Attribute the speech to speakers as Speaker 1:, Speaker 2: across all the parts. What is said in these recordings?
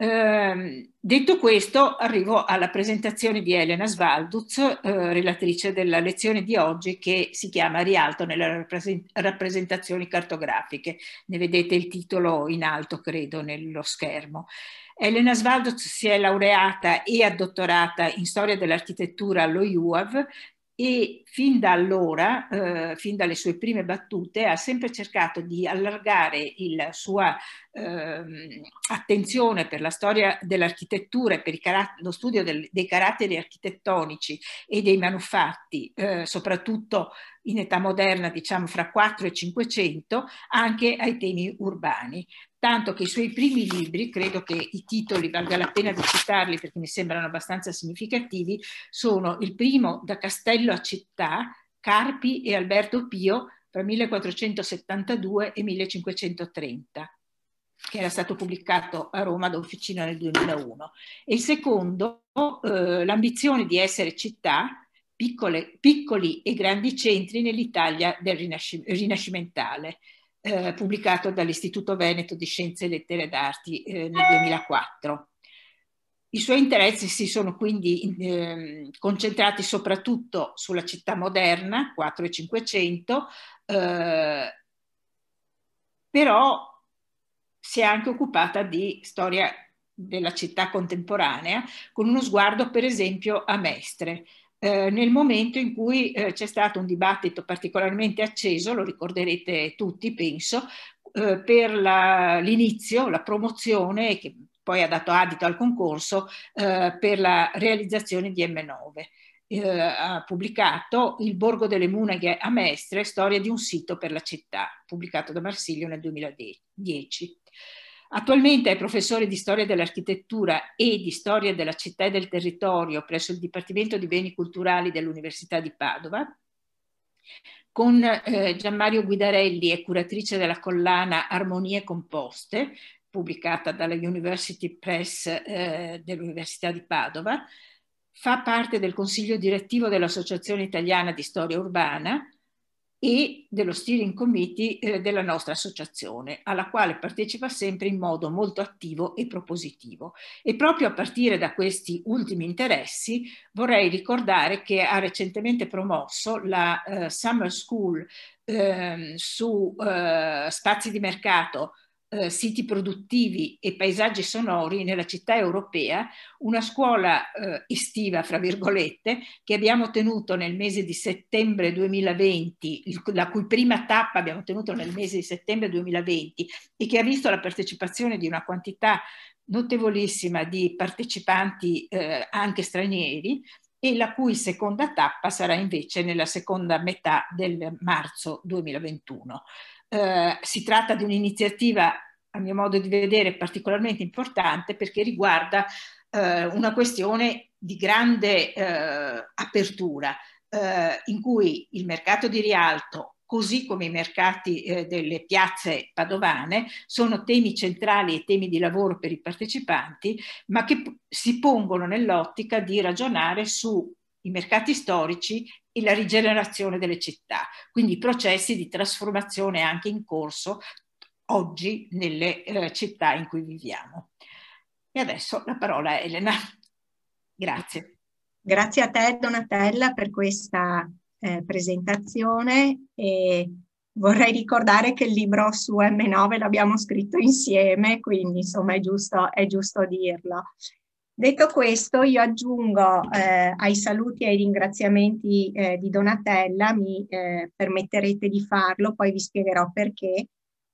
Speaker 1: Eh, detto questo, arrivo alla presentazione di Elena Svalduz, eh, relatrice della lezione di oggi che si chiama Rialto nelle rappresentazioni cartografiche. Ne vedete il titolo in alto, credo, nello schermo. Elena Svalduz si è laureata e addottorata in storia dell'architettura allo IUAV e fin da allora, eh, fin dalle sue prime battute, ha sempre cercato di allargare la sua eh, attenzione per la storia dell'architettura e per lo studio del, dei caratteri architettonici e dei manufatti, eh, soprattutto in età moderna, diciamo fra 4 e 500, anche ai temi urbani tanto che i suoi primi libri, credo che i titoli valga la pena di citarli perché mi sembrano abbastanza significativi, sono il primo Da Castello a Città, Carpi e Alberto Pio tra 1472 e 1530 che era stato pubblicato a Roma da Officina nel 2001, e il secondo, eh, l'ambizione di essere città, piccole, piccoli e grandi centri nell'Italia del rinasci- rinascimentale, eh, pubblicato dall'Istituto Veneto di Scienze e Lettere d'Arti eh, nel 2004. I suoi interessi si sono quindi eh, concentrati soprattutto sulla città moderna, 4 e 500, eh, però si è anche occupata di storia della città contemporanea con uno sguardo per esempio a Mestre, eh, nel momento in cui eh, c'è stato un dibattito particolarmente acceso, lo ricorderete tutti penso, eh, per l'inizio, la promozione che poi ha dato adito al concorso eh, per la realizzazione di M9. Eh, ha pubblicato Il Borgo delle Munaghe a Mestre, storia di un sito per la città, pubblicato da Marsiglio nel 2010. Attualmente è professore di storia dell'architettura e di storia della città e del territorio presso il Dipartimento di Beni Culturali dell'Università di Padova. Con eh, Gianmario Guidarelli è curatrice della collana Armonie Composte, pubblicata dalla University Press eh, dell'Università di Padova. Fa parte del consiglio direttivo dell'Associazione Italiana di Storia Urbana, e dello steering committee eh, della nostra associazione, alla quale partecipa sempre in modo molto attivo e propositivo. E proprio a partire da questi ultimi interessi vorrei ricordare che ha recentemente promosso la eh, Summer School ehm, eh, su spazi di mercato eh, siti produttivi e paesaggi sonori nella città europea, una scuola eh, estiva, fra virgolette, che abbiamo tenuto nel mese di settembre 2020, il, la cui prima tappa abbiamo tenuto nel mese di settembre 2020 e che ha visto la partecipazione di una quantità notevolissima di partecipanti eh, anche stranieri e la cui seconda tappa sarà invece nella seconda metà del marzo 2021. Eh, si tratta di un'iniziativa, a mio modo di vedere, particolarmente importante perché riguarda eh, una questione di grande eh, apertura, eh, in cui il mercato di Rialto così come i mercati eh, delle piazze padovane, sono temi centrali e temi di lavoro per i partecipanti, ma che si pongono nell'ottica di ragionare su i mercati storici e la rigenerazione delle città, quindi processi di trasformazione anche in corso oggi nelle eh, città in cui viviamo. E adesso la parola a Elena. Grazie.
Speaker 2: Grazie a te Donatella per questa eh, presentazione e vorrei ricordare che il libro su M9 l'abbiamo scritto insieme, quindi insomma è giusto, è giusto dirlo. Detto questo, io aggiungo eh, ai saluti e ai ringraziamenti eh, di Donatella, mi eh, permetterete di farlo, poi vi spiegherò perché,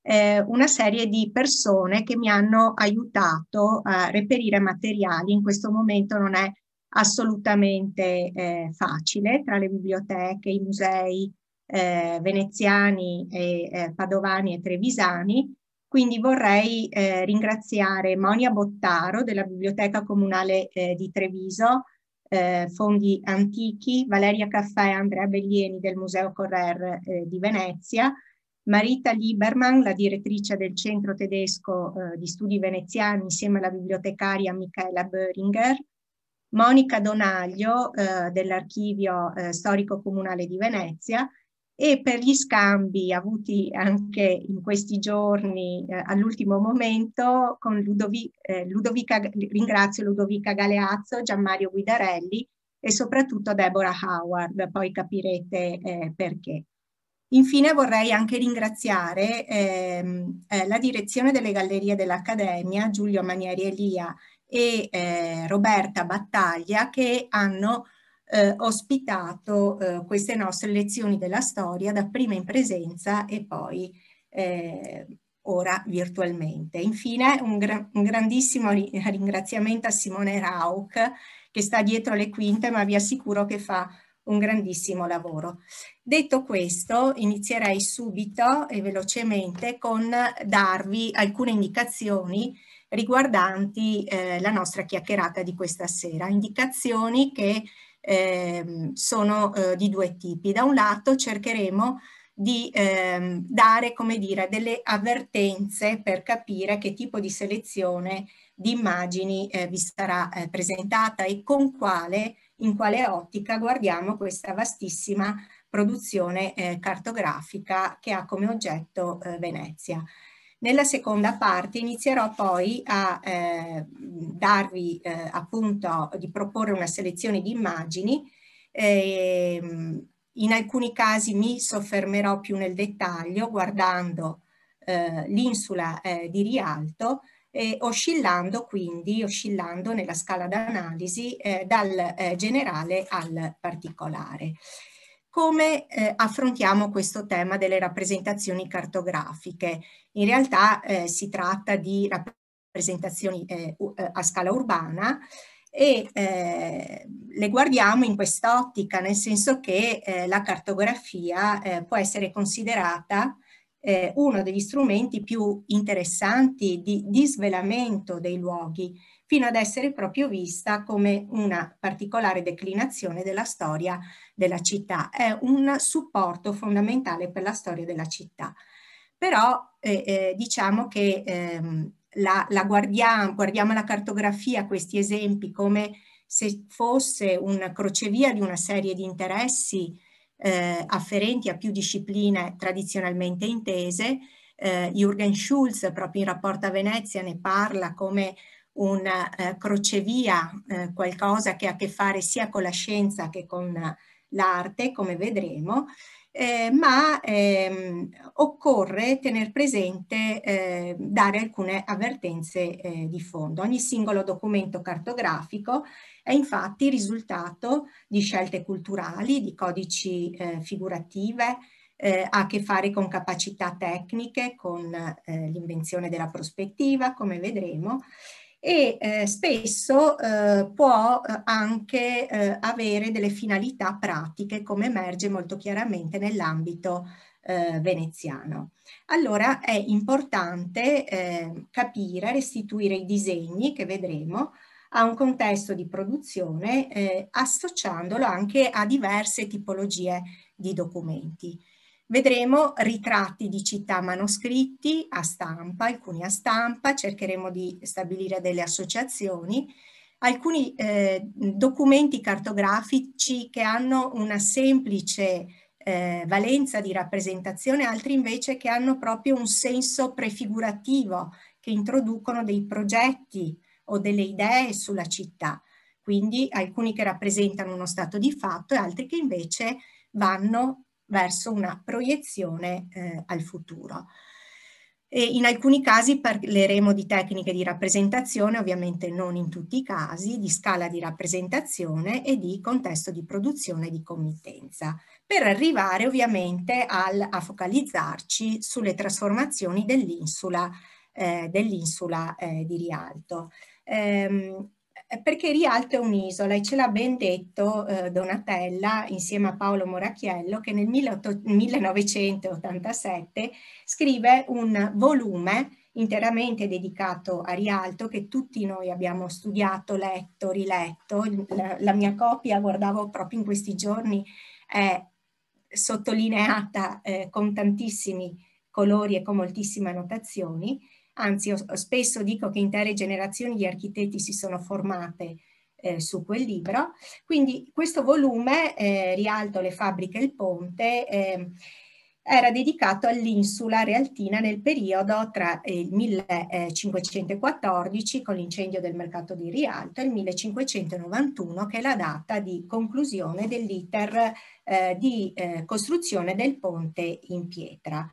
Speaker 2: eh, una serie di persone che mi hanno aiutato a reperire materiali. In questo momento non è assolutamente eh, facile, tra le biblioteche, i musei eh, veneziani, e, padovani e trevisani, quindi vorrei eh, ringraziare Monia Bottaro della Biblioteca Comunale eh, di Treviso, eh, Fondi Antichi, Valeria Caffè e Andrea Bellieni del Museo Correr eh, di Venezia, Marita Lieberman, la direttrice del Centro Tedesco eh, di Studi Veneziani insieme alla bibliotecaria Michaela Böhringer, Monica Donaglio eh, dell'Archivio Storico Comunale di Venezia e per gli scambi avuti anche in questi giorni eh, all'ultimo momento con Ludovi, eh, Ludovica, ringrazio Ludovica Galeazzo, Gianmario Guidarelli e soprattutto Deborah Howard, poi capirete eh, perché. Infine vorrei anche ringraziare ehm, eh, la direzione delle gallerie dell'Accademia, Giulio Manieri Elia e eh, Roberta Battaglia che hanno eh, ospitato eh, queste nostre lezioni della storia, dapprima in presenza e poi eh, ora virtualmente. Infine un, gra un grandissimo ri ringraziamento a Simone Rauch che sta dietro le quinte ma vi assicuro che fa un grandissimo lavoro. Detto questo, inizierei subito e velocemente con darvi alcune indicazioni riguardanti eh, la nostra chiacchierata di questa sera, indicazioni che eh, sono eh, di due tipi. Da un lato cercheremo di ehm, dare, come dire, delle avvertenze per capire che tipo di selezione di immagini eh, vi sarà eh, presentata e con quale, in quale ottica guardiamo questa vastissima produzione eh, cartografica che ha come oggetto eh, Venezia. Nella seconda parte inizierò poi a eh, darvi eh, appunto di proporre una selezione di immagini. Eh, in alcuni casi mi soffermerò più nel dettaglio guardando eh, l'insula eh, di Rialto, e oscillando quindi, oscillando nella scala d'analisi eh, dal generale al particolare come eh, affrontiamo questo tema delle rappresentazioni cartografiche. In realtà eh, si tratta di rappresentazioni eh, eh a scala urbana e eh, le guardiamo in quest'ottica, nel senso che eh, la cartografia può essere considerata uno degli strumenti più interessanti di svelamento dei luoghi, fino ad essere proprio vista come una particolare declinazione della storia della città. È un supporto fondamentale per la storia della città. Però eh, eh, diciamo che ehm, la, la guardiamo, guardiamo la cartografia, questi esempi, come se fosse un crocevia di una serie di interessi eh, afferenti a più discipline tradizionalmente intese. Eh, Jürgen Schulz, proprio in rapporto a Venezia, ne parla come un eh, crocevia, eh, qualcosa che ha a che fare sia con la scienza che con l'arte, come vedremo, eh, ma ehm, occorre tenere presente, eh, dare alcune avvertenze eh, di fondo. Ogni singolo documento cartografico è infatti il risultato di scelte culturali, di codici eh, figurative, eh, ha a che fare con capacità tecniche, con eh, l'invenzione della prospettiva, come vedremo, e eh, spesso eh, può eh, anche eh, avere delle finalità pratiche come emerge molto chiaramente nell'ambito eh, veneziano. Allora è importante eh, capire, restituire i disegni che vedremo a un contesto di produzione associandolo anche a diverse tipologie di documenti. Vedremo ritratti di città manoscritti a stampa, alcuni a stampa, cercheremo di stabilire delle associazioni, alcuni eh, documenti cartografici che hanno una semplice eh, valenza di rappresentazione, altri invece che hanno proprio un senso prefigurativo, che introducono dei progetti o delle idee sulla città. Quindi alcuni che rappresentano uno stato di fatto e altri che invece vanno verso una proiezione eh, al futuro. E in alcuni casi parleremo di tecniche di rappresentazione, ovviamente non in tutti i casi, di scala di rappresentazione e di contesto di produzione e di committenza, per arrivare ovviamente al, a focalizzarci sulle trasformazioni dell'insula eh, dell eh, di Rialto. Ehm, eh, perché Rialto è un'isola e ce l'ha ben detto eh, Donatella insieme a Paolo Moracchiello che nel 1987 scrive un volume interamente dedicato a Rialto che tutti noi abbiamo studiato, letto, riletto. La, la mia copia, guardavo proprio in questi giorni, è sottolineata eh, con tantissimi colori e con moltissime annotazioni Anzi, io spesso dico che intere generazioni di architetti si sono formate eh, su quel libro. Quindi questo volume, eh, Rialto, le fabbriche e il ponte, eh, era dedicato all'insula realtina nel periodo tra il 1514 con l'incendio del mercato di Rialto e il 1591 che è la data di conclusione dell'iter eh, di eh, costruzione del ponte in pietra.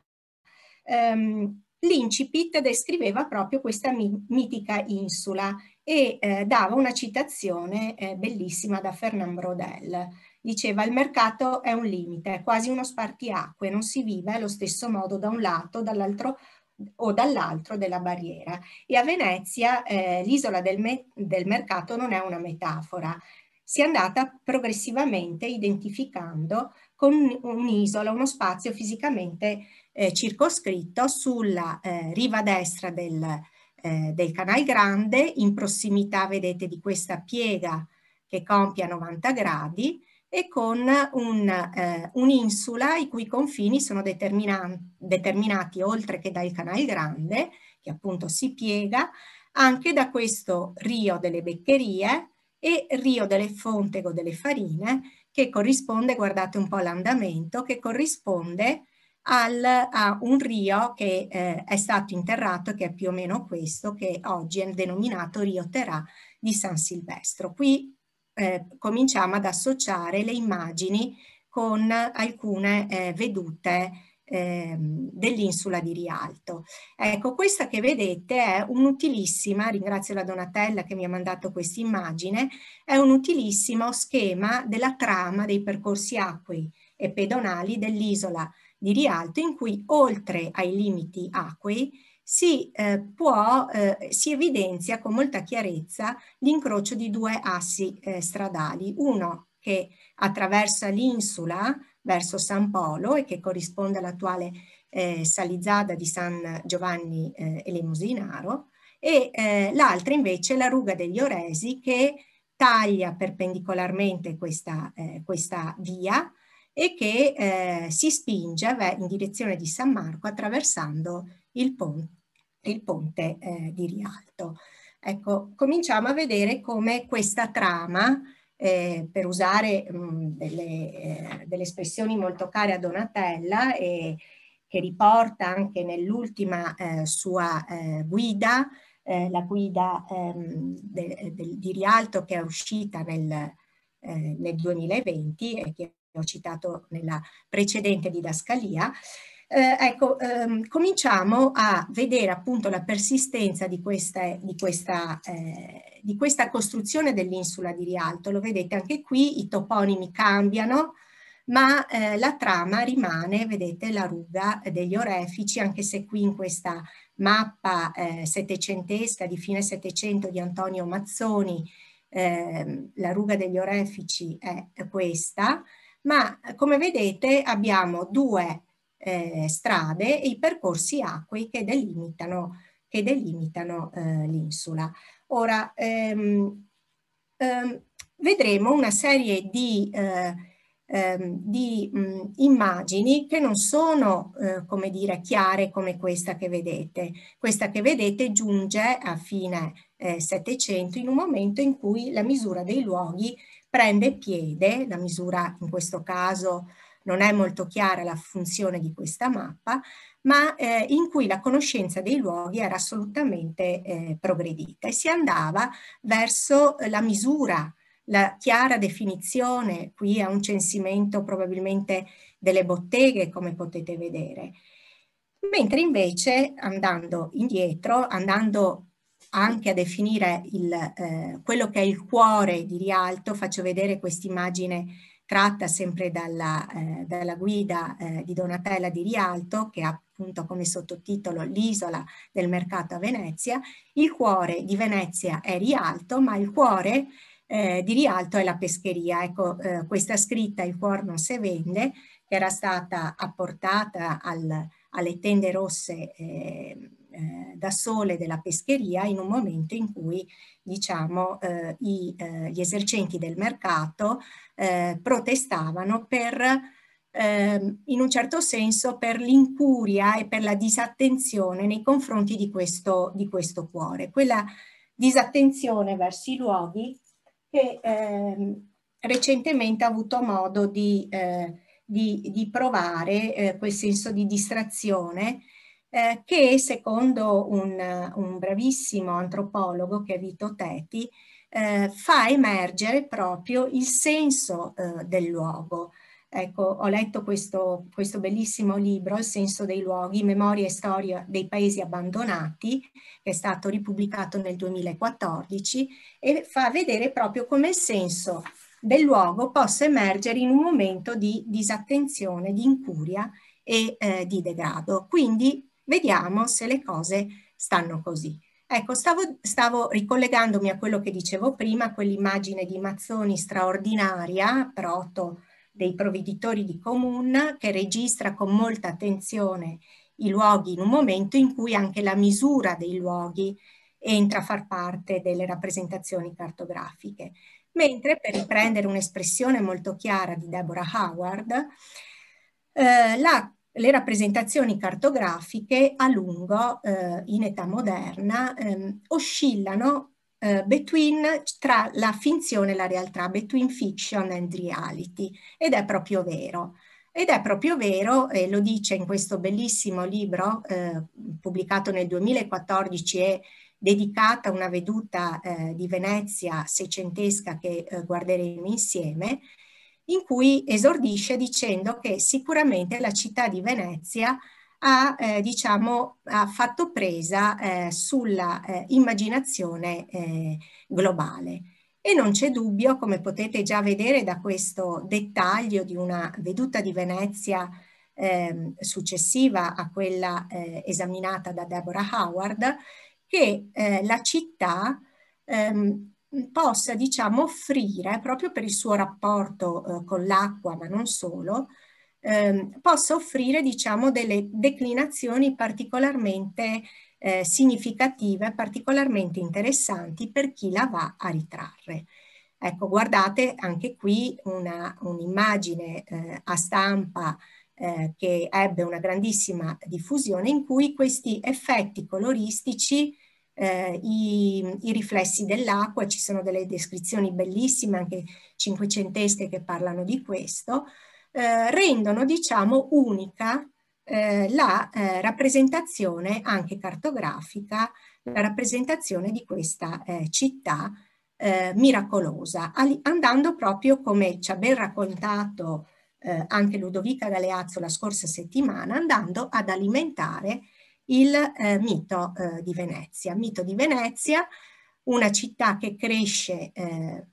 Speaker 2: Um, l'incipit descriveva proprio questa mitica insula e eh, dava una citazione eh, bellissima da Fernand Brodel. Diceva il mercato è un limite, è quasi uno spartiacque, non si vive allo stesso modo da un lato dall'altro o dall'altro della barriera. E a Venezia eh, l'isola del, me del mercato non è una metafora, si è andata progressivamente identificando con un'isola, uno spazio fisicamente eh, circoscritto sulla eh, riva destra del, eh, del Canal Grande, in prossimità, vedete, di questa piega che compie 90 gradi, e con un, eh, un'insula i cui confini sono determinati oltre che dal Canal Grande, che appunto si piega, anche da questo Rio delle Beccherie e Rio delle Fontego delle Farine, che corrisponde, guardate un po' l'andamento, che corrisponde al, a un rio che eh, è stato interrato, che è più o meno questo, che oggi è denominato Rio Terà di San Silvestro. Qui eh, cominciamo ad associare le immagini con alcune eh, vedute ehm, dell'insula di Rialto. Ecco, questa che vedete è un'utilissima, ringrazio la Donatella che mi ha mandato questa immagine, è un utilissimo schema della trama dei percorsi acquei e pedonali dell'isola di rialto in cui oltre ai limiti acquei si, eh, può, eh, si evidenzia con molta chiarezza l'incrocio di due assi eh, stradali, uno che attraversa l'insula verso San Polo e che corrisponde all'attuale eh, Salizzada di San Giovanni eh, Elemosinaro e eh, l'altra invece la ruga degli Oresi che taglia perpendicolarmente questa, eh, questa via e che eh, si spinge in direzione di San Marco attraversando il, pon il ponte eh, di Rialto. Ecco, cominciamo a vedere come questa trama, eh, per usare mh, mm, delle, eh, delle, espressioni molto care a Donatella e che riporta anche nell'ultima eh, sua eh, guida, la guida ehm, de, de, di Rialto che è uscita nel, nel 2020 e che ho citato nella precedente didascalia, eh, ecco, ehm, cominciamo a vedere appunto la persistenza di questa, di questa, eh, di questa costruzione dell'insula di Rialto. Lo vedete anche qui, i toponimi cambiano, ma eh, la trama rimane, vedete, la ruga degli orefici, anche se qui in questa mappa eh, settecentesca di fine Settecento di Antonio Mazzoni ehm, la ruga degli orefici è questa, ma eh, come vedete abbiamo due eh, strade e i percorsi acquei che delimitano, delimitano eh, l'insula. Ora, ehm, ehm, vedremo una serie di, eh, ehm, di mh, mm, immagini che non sono, eh, come dire, chiare come questa che vedete. Questa che vedete giunge a fine eh, Settecento in un momento in cui la misura dei luoghi prende piede, la misura in questo caso non è molto chiara la funzione di questa mappa, ma eh, in cui la conoscenza dei luoghi era assolutamente eh, progredita e si andava verso la misura, la chiara definizione, qui è un censimento probabilmente delle botteghe come potete vedere, mentre invece andando indietro, andando anche a definire il, eh, quello che è il cuore di Rialto, faccio vedere questa immagine tratta sempre dalla, eh, dalla guida eh, di Donatella di Rialto, che ha appunto come sottotitolo L'isola del mercato a Venezia. Il cuore di Venezia è Rialto, ma il cuore eh, di Rialto è la pescheria. Ecco, eh, questa scritta Il cuore non si vende, che era stata apportata al, alle tende rosse eh, eh, da sole della pescheria in un momento in cui diciamo, eh, i, eh, gli esercenti del mercato eh, protestavano per, ehm, in un certo senso per l'incuria e per la disattenzione nei confronti di questo, di questo cuore, quella disattenzione verso i luoghi che ehm, recentemente ha avuto modo di, eh, di, di provare quel senso di distrazione eh, che secondo un, un, bravissimo antropologo che è Vito Teti eh, fa emergere proprio il senso eh, del luogo. Ecco, ho letto questo, questo, bellissimo libro, Il senso dei luoghi, Memoria e storia dei paesi abbandonati, che è stato ripubblicato nel 2014 e fa vedere proprio come il senso del luogo possa emergere in un momento di disattenzione, di incuria e eh, di degrado. Quindi vediamo se le cose stanno così. Ecco, stavo, stavo ricollegandomi a quello che dicevo prima, quell'immagine di Mazzoni straordinaria, proto dei provveditori di Comun, che registra con molta attenzione i luoghi in un momento in cui anche la misura dei luoghi entra a far parte delle rappresentazioni cartografiche. Mentre, per riprendere un'espressione molto chiara di Deborah Howard, eh, la le rappresentazioni cartografiche a lungo eh, in età moderna ehm, oscillano eh, between, tra la finzione e la realtà, between fiction and reality, ed è proprio vero. Ed è proprio vero, e lo dice in questo bellissimo libro eh, pubblicato nel 2014 e dedicato a una veduta eh, di Venezia seicentesca che eh, guarderemo insieme, in cui esordisce dicendo che sicuramente la città di Venezia ha, eh, diciamo, ha fatto presa eh, sulla eh, immaginazione eh, globale. E non c'è dubbio, come potete già vedere da questo dettaglio di una veduta di Venezia ehm, successiva a quella eh, esaminata da Deborah Howard, che eh, la città ehm, possa diciamo offrire proprio per il suo rapporto eh, con l'acqua ma non solo eh, possa offrire diciamo delle declinazioni particolarmente eh, significative particolarmente interessanti per chi la va a ritrarre ecco guardate anche qui un'immagine un eh, a stampa eh, che ebbe una grandissima diffusione in cui questi effetti coloristici eh, i, i, riflessi dell'acqua, ci sono delle descrizioni bellissime, anche cinquecentesche, che parlano di questo, eh, rendono diciamo unica eh, la eh, rappresentazione anche cartografica, la rappresentazione di questa eh, città eh, miracolosa, andando proprio come ci ha ben raccontato anche Ludovica Galeazzo la scorsa settimana, andando ad alimentare il eh, mito eh, di Venezia. Mito di Venezia, una città che cresce eh,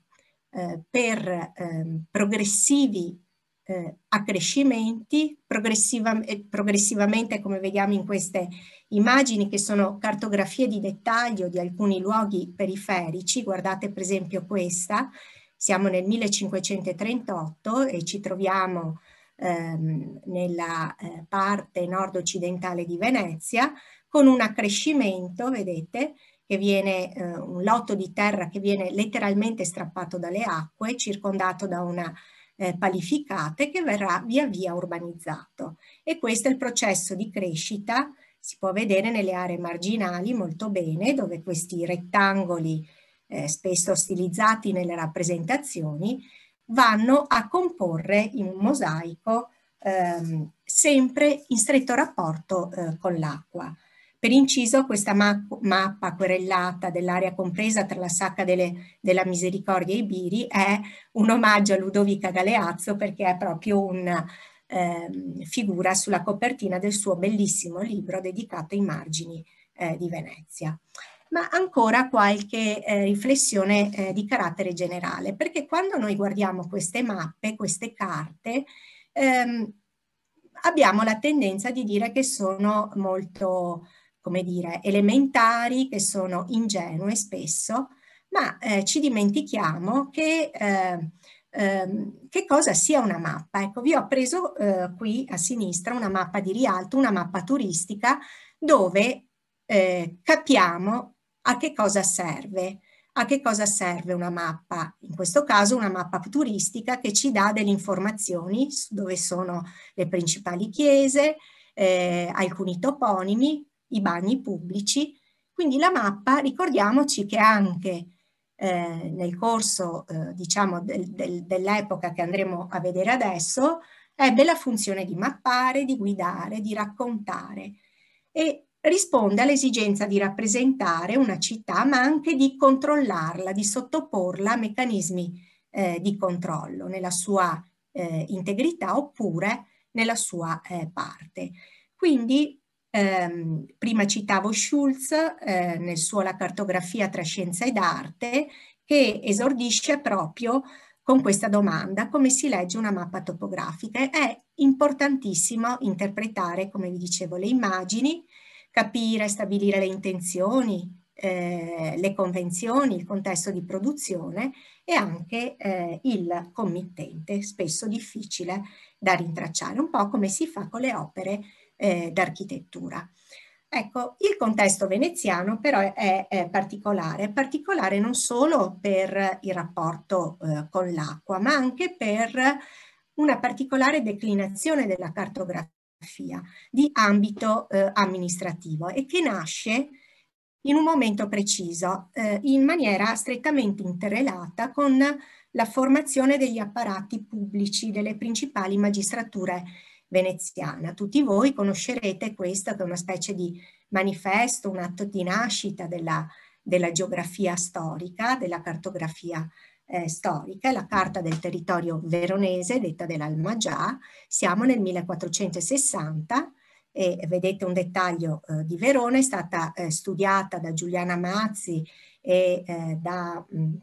Speaker 2: eh per ehm, progressivi eh, accrescimenti, progressiva, eh, progressivamente come vediamo in queste immagini che sono cartografie di dettaglio di alcuni luoghi periferici, guardate per esempio questa, siamo nel 1538 e ci troviamo eh, ehm, nella eh, parte nord-occidentale di Venezia, con un accrescimento, vedete, che viene eh, un lotto di terra che viene letteralmente strappato dalle acque, circondato da una eh, palificate che verrà via via urbanizzato. E questo è il processo di crescita, si può vedere nelle aree marginali molto bene, dove questi rettangoli eh, spesso stilizzati nelle rappresentazioni vanno a comporre in un mosaico ehm, sempre in stretto rapporto eh, con l'acqua. Per inciso, questa ma mappa querellata dell'area compresa tra la Sacca delle, della Misericordia e i Biri è un omaggio a Ludovica Galeazzo perché è proprio una ehm, figura sulla copertina del suo bellissimo libro dedicato ai margini eh, di Venezia ma ancora qualche eh, riflessione eh, di carattere generale, perché quando noi guardiamo queste mappe, queste carte, ehm, abbiamo la tendenza di dire che sono molto, come dire, elementari, che sono ingenue spesso, ma eh, ci dimentichiamo che, ehm, ehm che, cosa sia una mappa. Ecco, vi ho preso eh, qui a sinistra una mappa di Rialto, una mappa turistica, dove eh, capiamo a che cosa serve? A che cosa serve una mappa? In questo caso una mappa turistica che ci dà delle informazioni su dove sono le principali chiese, eh, alcuni toponimi, i bagni pubblici. Quindi la mappa, ricordiamoci che anche eh, nel corso eh, diciamo del, del, dell'epoca che andremo a vedere adesso, ebbe la funzione di mappare, di guidare, di raccontare. E risponde all'esigenza di rappresentare una città, ma anche di controllarla, di sottoporla a meccanismi eh, di controllo nella sua eh, integrità oppure nella sua eh, parte. Quindi ehm, prima citavo Schulz eh, nel suo La cartografia tra scienza ed arte che esordisce proprio con questa domanda come si legge una mappa topografica. È importantissimo interpretare, come vi dicevo, le immagini, capire e stabilire le intenzioni, eh, le convenzioni, il contesto di produzione e anche eh, il committente, spesso difficile da rintracciare, un po' come si fa con le opere eh, d'architettura. Ecco, il contesto veneziano però è, è, particolare, particolare non solo per il rapporto eh, con l'acqua, ma anche per una particolare declinazione della cartografia di ambito eh, amministrativo e che nasce in un momento preciso, eh, in maniera strettamente interrelata con la formazione degli apparati pubblici delle principali magistrature veneziane. Tutti voi conoscerete questo che è una specie di manifesto, un atto di nascita della, della geografia storica, della cartografia storica eh, storica, la Carta del territorio veronese, detta dell'Almagià. Siamo nel 1460 e vedete un dettaglio eh, di Verona, è stata eh, studiata da Giuliana Mazzi e eh, da... Mh, mm,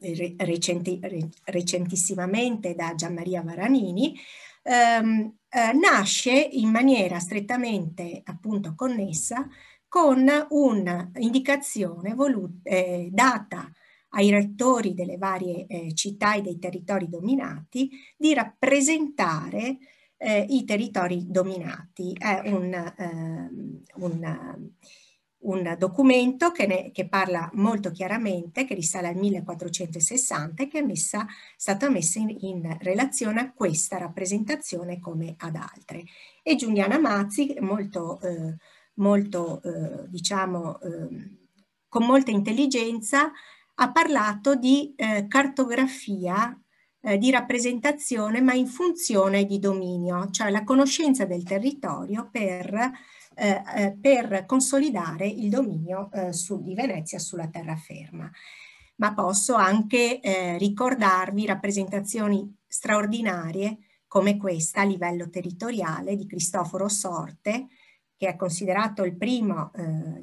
Speaker 2: eh, recenti, recentissimamente da Gianmaria Varanini, ehm, eh, nasce in maniera strettamente appunto connessa con un'indicazione eh, data ai rettori delle varie eh, città e dei territori dominati di rappresentare eh, i territori dominati. È un, eh, un, un documento che, ne, che, parla molto chiaramente, che risale al 1460 e che è messa, stata messa in, in, relazione a questa rappresentazione come ad altre. E Giuliana Mazzi, molto, eh, molto eh, diciamo, ehm, con molta intelligenza, ha parlato di eh, cartografia eh, di rappresentazione ma in funzione di dominio, cioè la conoscenza del territorio per, eh, eh per consolidare il dominio eh, su, di Venezia sulla terraferma. Ma posso anche eh, ricordarvi rappresentazioni straordinarie come questa a livello territoriale di Cristoforo Sorte, che è considerato il primo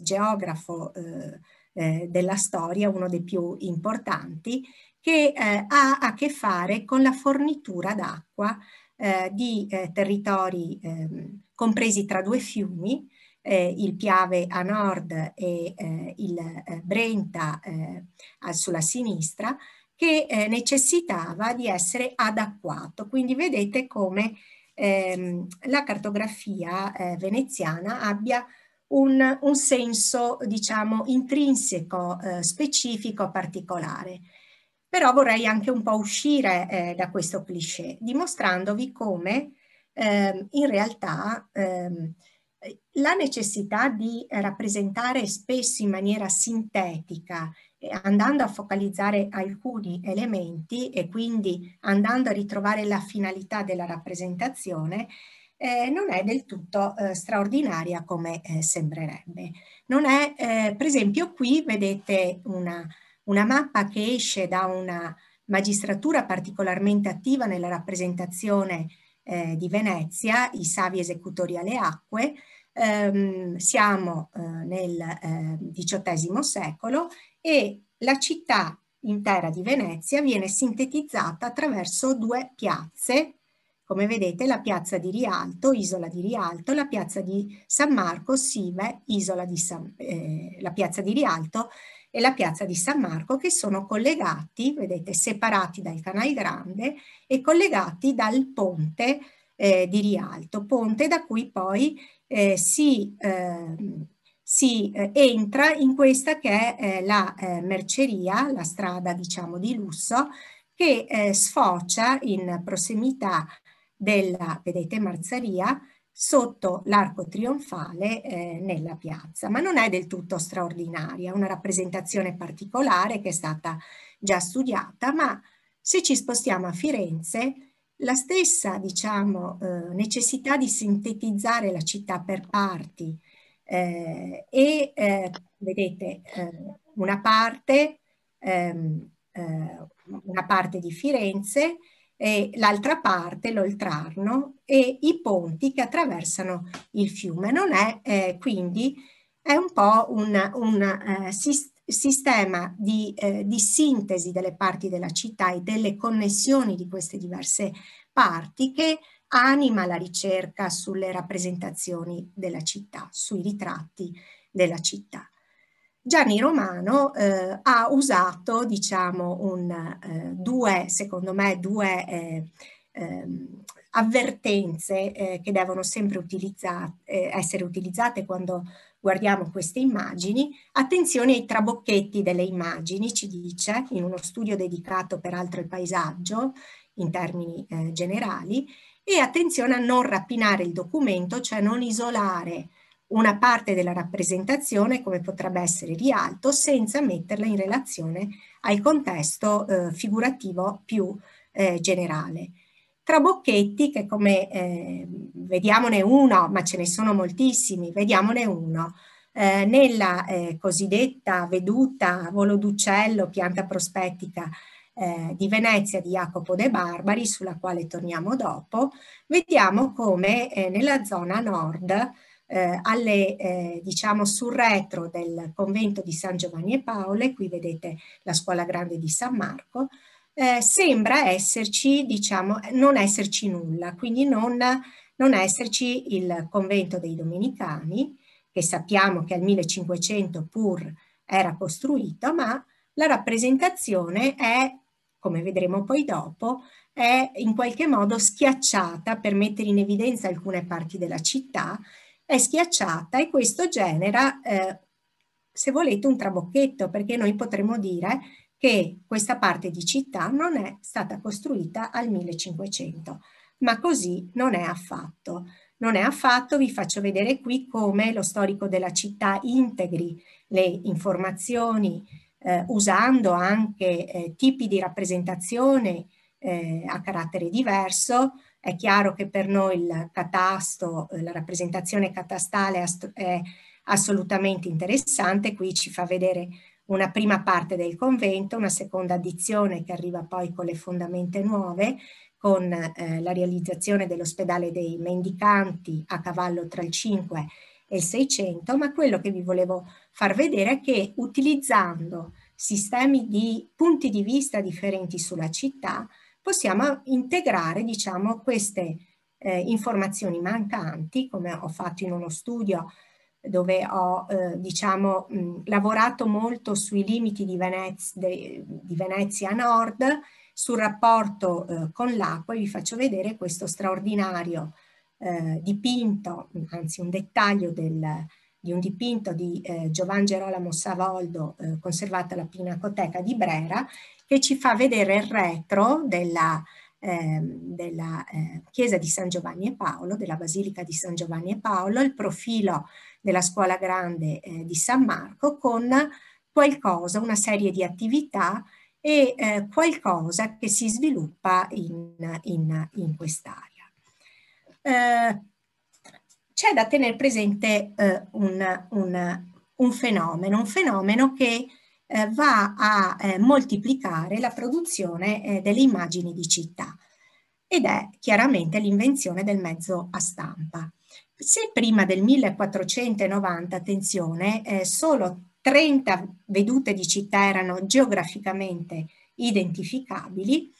Speaker 2: geografo eh, eh, della storia, uno dei più importanti, che eh, ha a che fare con la fornitura d'acqua eh, di eh, territori ehm, compresi tra due fiumi, eh, il Piave a nord e eh, il Brenta sulla sinistra, che necessitava di essere adacquato. Quindi vedete come ehm, la cartografia veneziana abbia un, un senso, diciamo, intrinseco, eh, specifico, particolare. Però vorrei anche un po' uscire eh, da questo cliché, dimostrandovi come eh, in realtà ehm, la necessità di rappresentare spesso in maniera sintetica, eh, andando a focalizzare alcuni elementi e quindi andando a ritrovare la finalità della rappresentazione, eh, non è del tutto eh, straordinaria come eh, sembrerebbe. Non è, eh, per esempio, qui vedete una, una, mappa che esce da una magistratura particolarmente attiva nella rappresentazione eh, di Venezia, i Savi Esecutori alle Acque. Ehm, siamo eh, nel XVIII secolo e la città intera di Venezia viene sintetizzata attraverso due piazze come vedete la piazza di Rialto, isola di Rialto, la piazza di San Marco, Sive, isola di San, eh, la piazza di Rialto e la piazza di San Marco che sono collegati, vedete, separati dal Canal Grande e collegati dal ponte eh, di Rialto, ponte da cui poi eh, si, ehm, eh, si entra in questa che è eh, la eh, merceria, la strada diciamo di lusso, che eh, sfocia in prossimità della vedete Marzaria sotto l'arco trionfale eh, nella piazza, ma non è del tutto straordinaria, è una rappresentazione particolare che è stata già studiata, ma se ci spostiamo a Firenze, la stessa diciamo, eh, necessità di sintetizzare la città per parti eh, e eh, vedete eh, una parte, ehm, eh, una parte di Firenze, eh, l'altra parte, l'Oltrarno, e i ponti che attraversano il fiume. Non è eh, quindi è un po' un, un uh, eh, sistema sistema di, eh, di, sintesi delle parti della città e delle connessioni di queste diverse parti che anima la ricerca sulle rappresentazioni della città, sui ritratti della città. Gianni Romano eh, ha usato, diciamo, un, eh, due, secondo me, due eh, ehm, avvertenze eh, che devono sempre utilizza, eh, essere utilizzate quando guardiamo queste immagini. Attenzione ai trabocchetti delle immagini, ci dice, in uno studio dedicato peraltro al paesaggio, in termini eh, generali, e attenzione a non rapinare il documento, cioè non isolare una parte della rappresentazione come potrebbe essere rialto senza metterla in relazione al contesto eh, figurativo più eh, generale. Trabocchetti, che come eh, vediamone uno, ma ce ne sono moltissimi, vediamone uno, eh, nella eh, cosiddetta veduta volo d'uccello, pianta prospettica eh, di Venezia di Jacopo De Barbari, sulla quale torniamo dopo, vediamo come eh, nella zona nord eh, alle, eh, diciamo sul retro del convento di San Giovanni e Paolo, qui vedete la scuola grande di San Marco, eh, sembra esserci, diciamo, non esserci nulla, quindi non, non esserci il convento dei Domenicani, che sappiamo che al 1500 pur era costruito, ma la rappresentazione è, come vedremo poi dopo, è in qualche modo schiacciata per mettere in evidenza alcune parti della città è schiacciata e questo genera, eh, se volete, un trabocchetto, perché noi potremmo dire che questa parte di città non è stata costruita al 1500, ma così non è affatto. Non è affatto, vi faccio vedere qui come lo storico della città integri le informazioni eh, usando anche eh, tipi di rappresentazione eh, a carattere diverso, è chiaro che per noi il catasto, eh, la rappresentazione catastale è assolutamente interessante, qui ci fa vedere una prima parte del convento, una seconda addizione che arriva poi con le fondamenta nuove, con eh, la realizzazione dell'ospedale dei mendicanti a cavallo tra il 5 e il 600, ma quello che vi volevo far vedere è che utilizzando sistemi di punti di vista differenti sulla città, possiamo integrare diciamo, queste eh, informazioni mancanti, come ho fatto in uno studio dove ho eh, diciamo, mh, lavorato molto sui limiti di, Venez de, di Venezia Nord, sul rapporto eh, con l'acqua e vi faccio vedere questo straordinario eh, dipinto, anzi un dettaglio del, di un dipinto di eh, Giovan Gerolamo Savoldo eh, conservato alla Pinacoteca di Brera che ci fa vedere il retro della, eh, della eh, chiesa di San Giovanni e Paolo, della basilica di San Giovanni e Paolo, il profilo della scuola grande eh, di San Marco con qualcosa, una serie di attività e eh, qualcosa che si sviluppa in, in, in quest'area. Eh, c'è da tenere presente eh, un, un, un, fenomeno, un fenomeno che eh, va a eh, moltiplicare la produzione eh, delle immagini di città ed è chiaramente l'invenzione del mezzo a stampa. Se prima del 1490, attenzione, eh, solo 30 vedute di città erano geograficamente identificabili,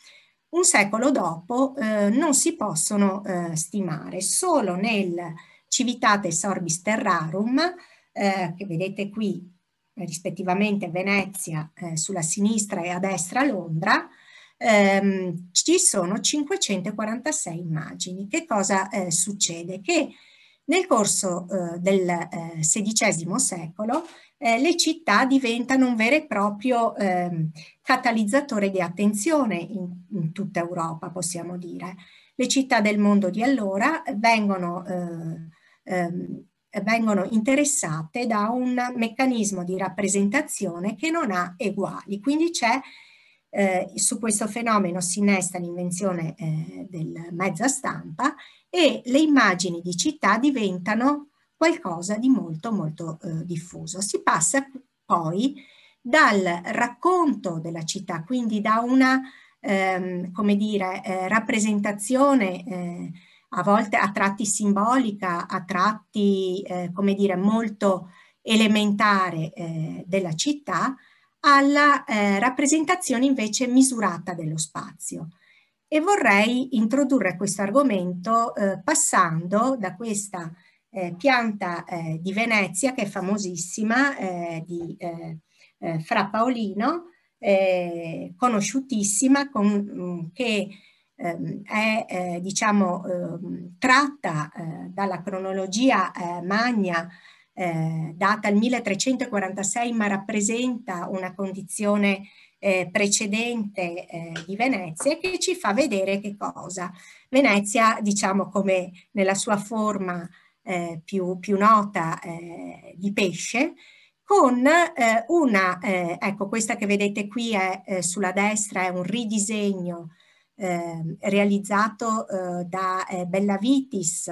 Speaker 2: un secolo dopo eh, non si possono stimare, solo nel Civitates Orbis Terrarum, eh, che vedete qui eh, rispettivamente Venezia eh, sulla sinistra e a destra Londra, ehm, ci sono 546 immagini. Che cosa eh, succede? Che nel corso eh, del eh, XVI secolo eh, le città diventano un vero e proprio ehm, catalizzatore di attenzione in, in, tutta Europa, possiamo dire. Le città del mondo di allora vengono eh, ehm, vengono interessate da un meccanismo di rappresentazione che non ha eguali. Quindi c'è eh, su questo fenomeno si innesta l'invenzione eh, del mezza stampa e le immagini di città diventano qualcosa di molto molto eh, diffuso. Si passa poi dal racconto della città, quindi da una ehm, come dire, eh, rappresentazione eh, a volte a tratti simbolica, a tratti, eh, come dire, molto elementare eh, della città, alla eh, rappresentazione invece misurata dello spazio. E vorrei introdurre questo argomento eh, passando da questa eh, pianta eh, di Venezia, che è famosissima, di Fra Paolino, conosciutissima, con, mm, che Ehm, è eh, diciamo, ehm, tratta eh, dalla cronologia eh, magna data al 1346 ma rappresenta una condizione precedente di Venezia che ci fa vedere che cosa. Venezia, diciamo come nella sua forma più, più, nota di pesce, con una, ecco questa che vedete qui è, sulla destra, è un ridisegno Ehm, realizzato eh, da eh, Bellavitis,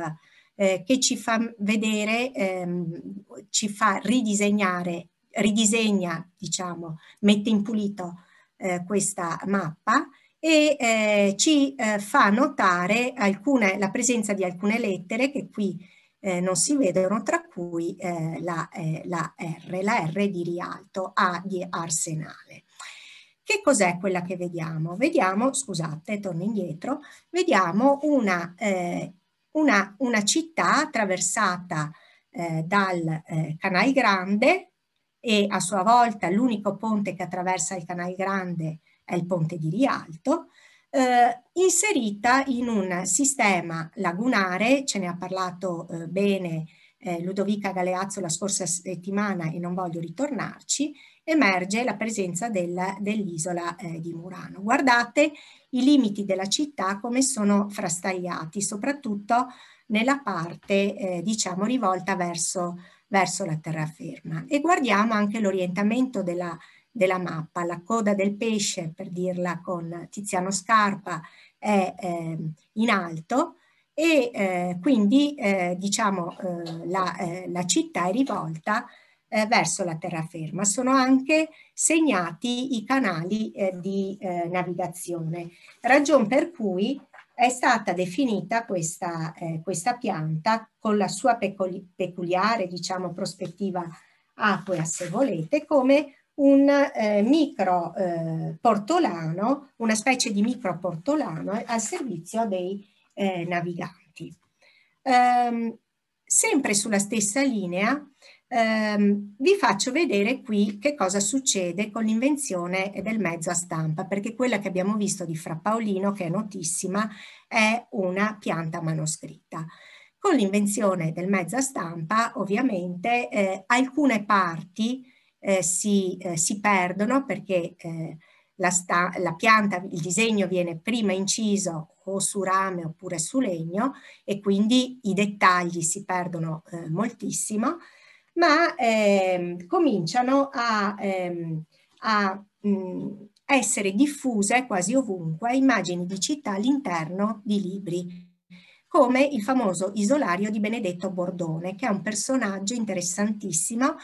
Speaker 2: eh, che ci fa vedere, ehm, ci fa ridisegnare, ridisegna, diciamo, mette in pulito eh, questa mappa e eh, ci eh, fa notare alcune, la presenza di alcune lettere che qui eh, non si vedono, tra cui eh, la, eh, la, R, la R di Rialto, A di Arsenale. Che cos'è quella che vediamo? Vediamo, scusate, torno indietro, vediamo una, eh, una, una città attraversata eh, dal eh, Canal Grande e a sua volta l'unico ponte che attraversa il Canal Grande è il ponte di Rialto, eh, inserita in un sistema lagunare, ce ne ha parlato eh, bene eh, Ludovica Galeazzo la scorsa settimana e non voglio ritornarci, emerge la presenza del, dell'isola eh, di Murano. Guardate i limiti della città come sono frastagliati, soprattutto nella parte eh, diciamo rivolta verso, verso, la terraferma. E guardiamo anche l'orientamento della, della, mappa, la coda del pesce, per dirla con Tiziano Scarpa, è eh, in alto, e eh, quindi eh, diciamo eh, la, eh, la, città è rivolta eh, verso la terraferma. Sono anche segnati i canali eh, di eh, navigazione, ragion per cui è stata definita questa, eh, questa pianta con la sua peculi peculiare diciamo, prospettiva acquea, se volete, come un eh, micro eh, portolano, una specie di micro portolano al servizio dei naviganti. Um, sempre sulla stessa linea ehm, vi faccio vedere qui che cosa succede con l'invenzione del mezzo a stampa, perché quella che abbiamo visto di Fra Paolino, che è notissima, è una pianta manoscritta. Con l'invenzione del mezzo a stampa, ovviamente, eh, alcune parti eh, si, eh, si, perdono perché eh, la, la, pianta, il disegno viene prima inciso o su rame oppure su legno e quindi i dettagli si perdono eh, moltissimo ma ehm, cominciano a, ehm, a mh, essere diffuse quasi ovunque immagini di città all'interno di libri, come il famoso isolario di Benedetto Bordone, che è un personaggio interessantissimo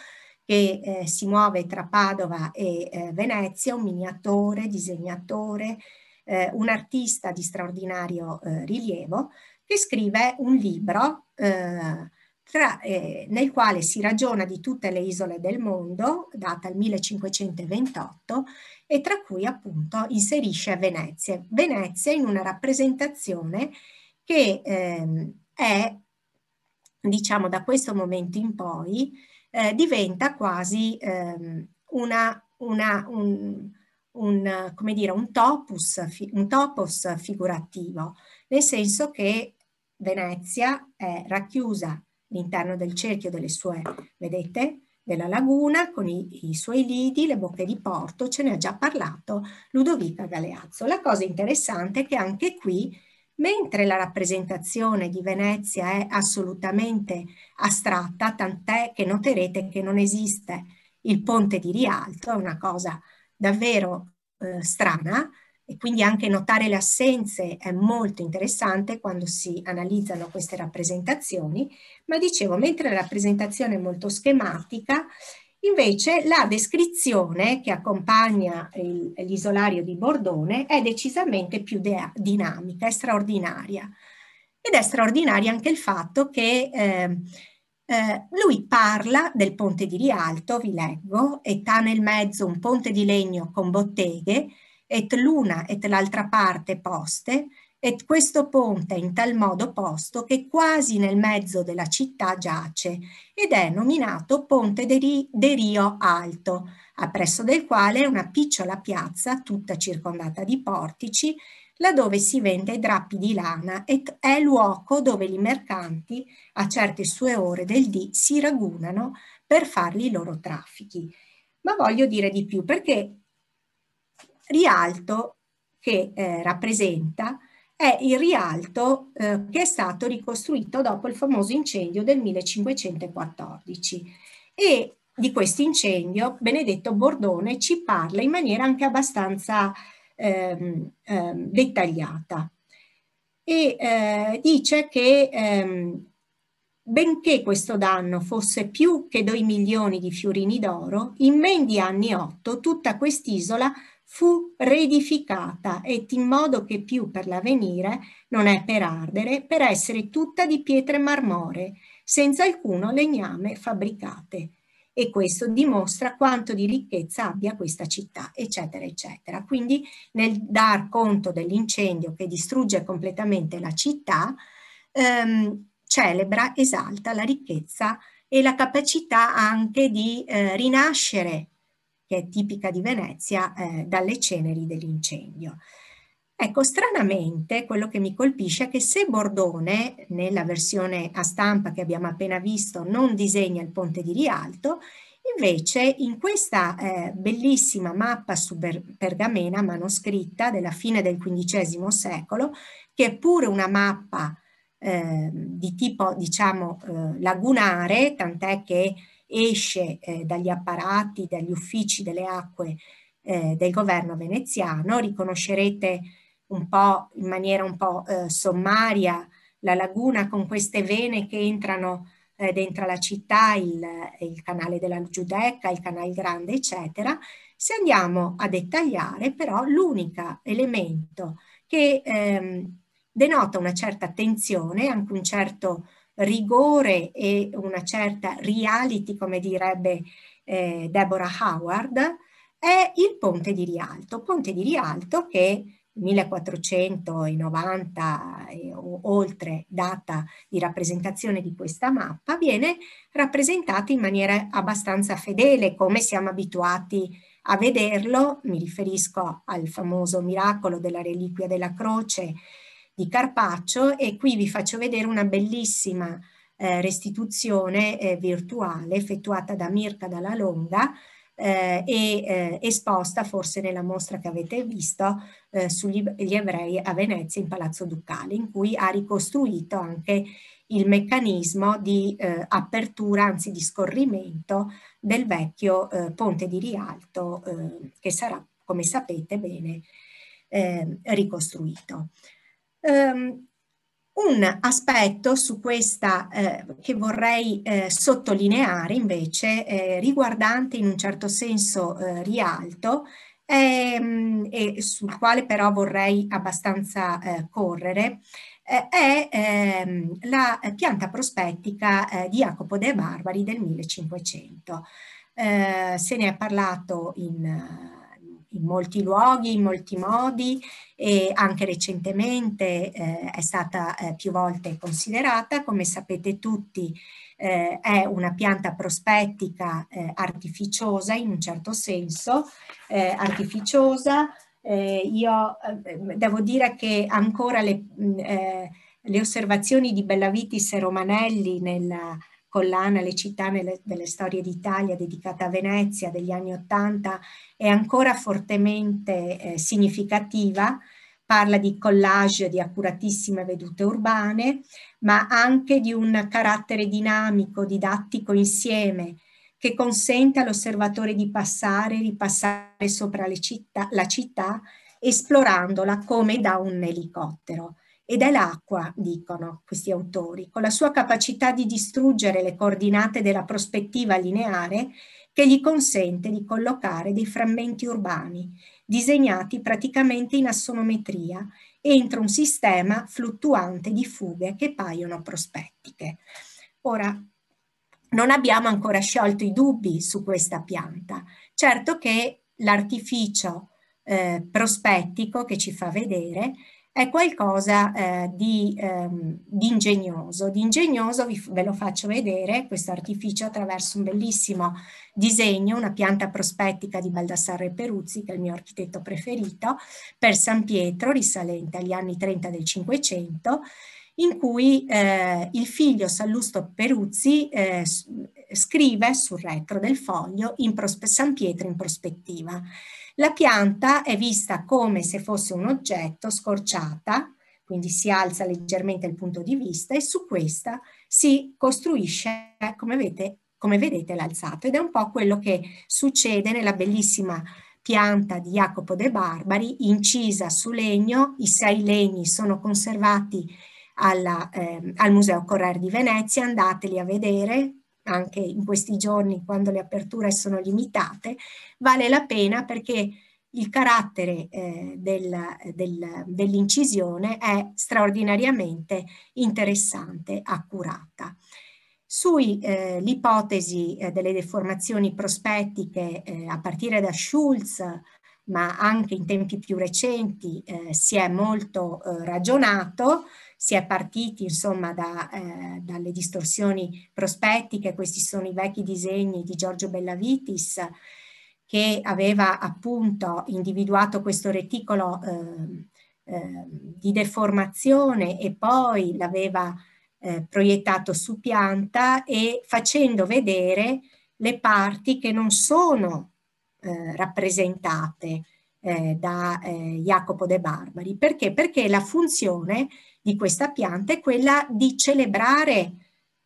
Speaker 2: che eh, si muove tra Padova e eh, Venezia, un miniatore, disegnatore, eh, un artista di straordinario eh, rilievo, che scrive un libro eh, tra, eh, nel quale si ragiona di tutte le isole del mondo, data il 1528, e tra cui appunto inserisce Venezia. Venezia in una rappresentazione che ehm, è, diciamo, da questo momento in poi, eh, diventa quasi ehm, una, una, un, un, come dire, un, topus, un topos figurativo, nel senso che Venezia è racchiusa l'interno del cerchio delle sue, vedete, della laguna, con i, i, suoi lidi, le bocche di porto, ce ne ha già parlato Ludovica Galeazzo. La cosa interessante è che anche qui, mentre la rappresentazione di Venezia è assolutamente astratta, tant'è che noterete che non esiste il ponte di Rialto, è una cosa davvero eh, strana, e quindi anche notare le assenze è molto interessante quando si analizzano queste rappresentazioni, ma dicevo, mentre la rappresentazione è molto schematica, invece la descrizione che accompagna l'isolario di Bordone è decisamente più dinamica, è straordinaria. Ed è straordinaria anche il fatto che eh, eh, lui parla del ponte di Rialto, vi leggo, età nel mezzo, un ponte di legno con botteghe, et l'una et l'altra parte poste, et questo ponte in tal modo posto che quasi nel mezzo della città giace ed è nominato Ponte de, de Rio Alto, appresso del quale è una picciola piazza tutta circondata di portici, laddove si vende i drappi di lana ed è luogo dove i mercanti a certe sue ore del dì si ragunano per farli i loro traffichi. Ma voglio dire di più perché rialto che eh, rappresenta è il rialto eh, che è stato ricostruito dopo il famoso incendio del 1514 e di questo incendio Benedetto Bordone ci parla in maniera anche abbastanza ehm, ehm, dettagliata e eh, dice che ehm, benché questo danno fosse più che 2 milioni di fiorini d'oro, in men di anni 8 tutta quest'isola fu reedificata e in modo che più per l'avvenire non è per ardere, per essere tutta di pietre marmore, senza alcuno legname fabbricate. E questo dimostra quanto di ricchezza abbia questa città, eccetera, eccetera. Quindi nel dar conto dell'incendio che distrugge completamente la città, ehm, celebra, esalta la ricchezza e la capacità anche di eh, rinascere che è tipica di Venezia, eh, dalle ceneri dell'incendio. Ecco, stranamente quello che mi colpisce è che se Bordone, nella versione a stampa che abbiamo appena visto, non disegna il ponte di Rialto, invece in questa eh, bellissima mappa su pergamena manoscritta della fine del XV secolo, che è pure una mappa eh, di tipo, diciamo, eh, lagunare, tant'è che esce eh, dagli apparati, dagli uffici delle acque eh, del governo veneziano. Riconoscerete un po' in maniera un po' eh, sommaria la laguna con queste vene che entrano eh, dentro la città, il, il canale della Giudecca, il canale grande, eccetera. Se andiamo a dettagliare però l'unico elemento che ehm, denota una certa tensione, anche un certo rigore e una certa reality, come direbbe eh, Deborah Howard, è il Ponte di Rialto. Ponte di Rialto che 1490 e oltre data di rappresentazione di questa mappa viene rappresentata in maniera abbastanza fedele come siamo abituati a vederlo, mi riferisco al famoso miracolo della reliquia della croce di Carpaccio e qui vi faccio vedere una bellissima eh, restituzione eh, virtuale effettuata da Mirka Dalla Longa eh, e eh, esposta forse nella mostra che avete visto eh, sugli ebrei a Venezia in Palazzo Ducale in cui ha ricostruito anche il meccanismo di eh, apertura, anzi di scorrimento del vecchio ponte di Rialto che sarà, come sapete bene, ricostruito. Um, un aspetto su questa eh, che vorrei eh, sottolineare invece, eh, riguardante in un certo senso eh, Rialto, ehm, e sul quale però vorrei abbastanza eh, correre, eh, è ehm, la pianta prospettica di Jacopo De Barbari del 1500. se ne è parlato in in molti luoghi, in molti modi e anche recentemente eh, è stata eh, più volte considerata, come sapete tutti eh, è una pianta prospettica eh, artificiosa in un certo senso, eh, artificiosa, eh, io devo dire che ancora le, mm, le osservazioni di Bellavitis e Romanelli nella collana Le città nelle, delle storie d'Italia dedicata a Venezia degli anni Ottanta è ancora fortemente eh, significativa, parla di collage di accuratissime vedute urbane, ma anche di un carattere dinamico, didattico insieme, che consente all'osservatore di passare, e ripassare sopra città, la città, esplorandola come da un elicottero. Ed è l'acqua, dicono questi autori, con la sua capacità di distruggere le coordinate della prospettiva lineare che gli consente di collocare dei frammenti urbani, disegnati praticamente in assonometria, entro un sistema fluttuante di fughe che paiono prospettiche. Ora, non abbiamo ancora sciolto i dubbi su questa pianta. Certo che l'artificio eh, prospettico che ci fa vedere è qualcosa eh, di, ehm, di, ingegnoso. Di ingegnoso vi, ve lo faccio vedere questo artificio attraverso un bellissimo disegno, una pianta prospettica di Baldassarre Peruzzi, che è il mio architetto preferito, per San Pietro, risalente agli anni 30 del Cinquecento, in cui eh, il figlio Sallusto Peruzzi eh, scrive sul retro del foglio San Pietro in prospettiva. La pianta è vista come se fosse un oggetto scorciata, quindi si alza leggermente il punto di vista e su questa si costruisce, come vedete, come vedete l'alzato. Ed è un po' quello che succede nella bellissima pianta di Jacopo de Barbari, incisa su legno, i sei legni sono conservati alla, eh, al Museo Correr di Venezia, andateli a vedere, anche in questi giorni quando le aperture sono limitate, vale la pena perché il carattere eh, del, del, dell'incisione è straordinariamente interessante, accurata. Sull'ipotesi eh, eh, delle deformazioni prospettiche eh, a partire da Schulz, ma anche in tempi più recenti, eh, si è molto eh, ragionato, si è partiti insomma da, eh, dalle distorsioni prospettiche, questi sono i vecchi disegni di Giorgio Bellavitis che aveva appunto individuato questo reticolo eh, eh, di deformazione e poi l'aveva eh, proiettato su pianta e facendo vedere le parti che non sono eh, rappresentate eh, da Jacopo De Barbari. Perché? Perché la funzione di questa pianta è quella di celebrare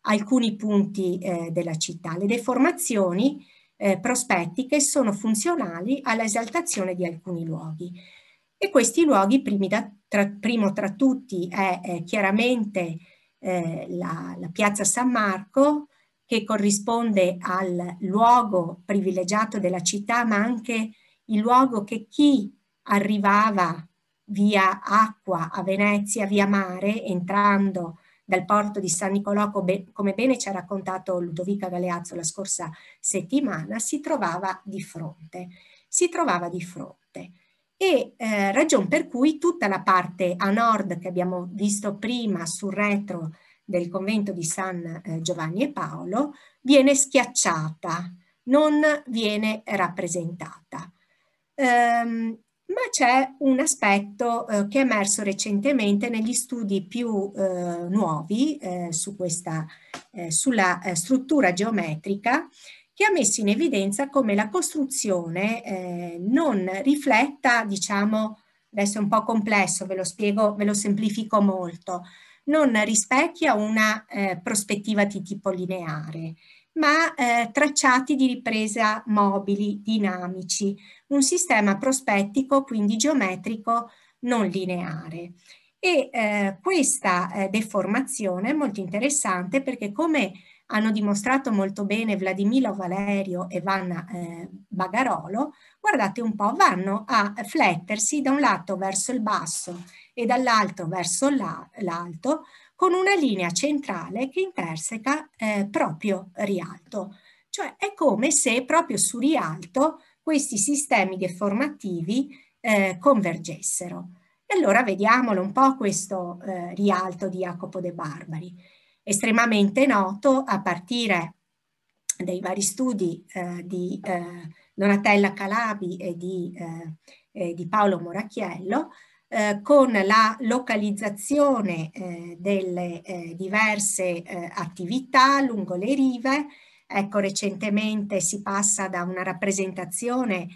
Speaker 2: alcuni punti eh, della città. Le deformazioni eh, prospettiche sono funzionali all'esaltazione di alcuni luoghi e questi luoghi, da, tra, primo tra tutti è eh, chiaramente la, la piazza San Marco, che corrisponde al luogo privilegiato della città, ma anche il luogo che chi arrivava via acqua a Venezia, via mare, entrando dal porto di San Nicolò, come bene ci ha raccontato Ludovica Galeazzo la scorsa settimana, si trovava di fronte. Si trovava di fronte. E eh, ragion per cui tutta la parte a nord che abbiamo visto prima sul retro del convento di San eh, Giovanni e Paolo viene schiacciata, non viene rappresentata. Ehm, ma c'è un aspetto eh, che è emerso recentemente negli studi più eh, nuovi eh, su questa, eh, sulla eh, struttura geometrica che ha messo in evidenza come la costruzione eh, non rifletta, diciamo, adesso è un po' complesso, ve lo spiego, ve lo semplifico molto, non rispecchia una prospettiva di tipo lineare, ma tracciati di ripresa mobili, dinamici, un sistema prospettico, quindi geometrico non lineare. E eh, questa eh, deformazione è molto interessante perché come hanno dimostrato molto bene Vladimiro Valerio e Vanna eh, Bagarolo, guardate un po', vanno a flettersi da un lato verso il basso e dall'altro verso l'alto con una linea centrale che interseca eh, proprio rialto. Cioè è come se proprio su rialto questi sistemi deformativi eh, convergessero. E allora vediamolo un po' questo eh, rialto di Jacopo de Barbari, estremamente noto a partire dai vari studi eh, di eh, Donatella Calabi e di, eh, di Paolo Moracchiello, eh, con la localizzazione delle diverse attività lungo le rive, Ecco, recentemente si passa da una rappresentazione,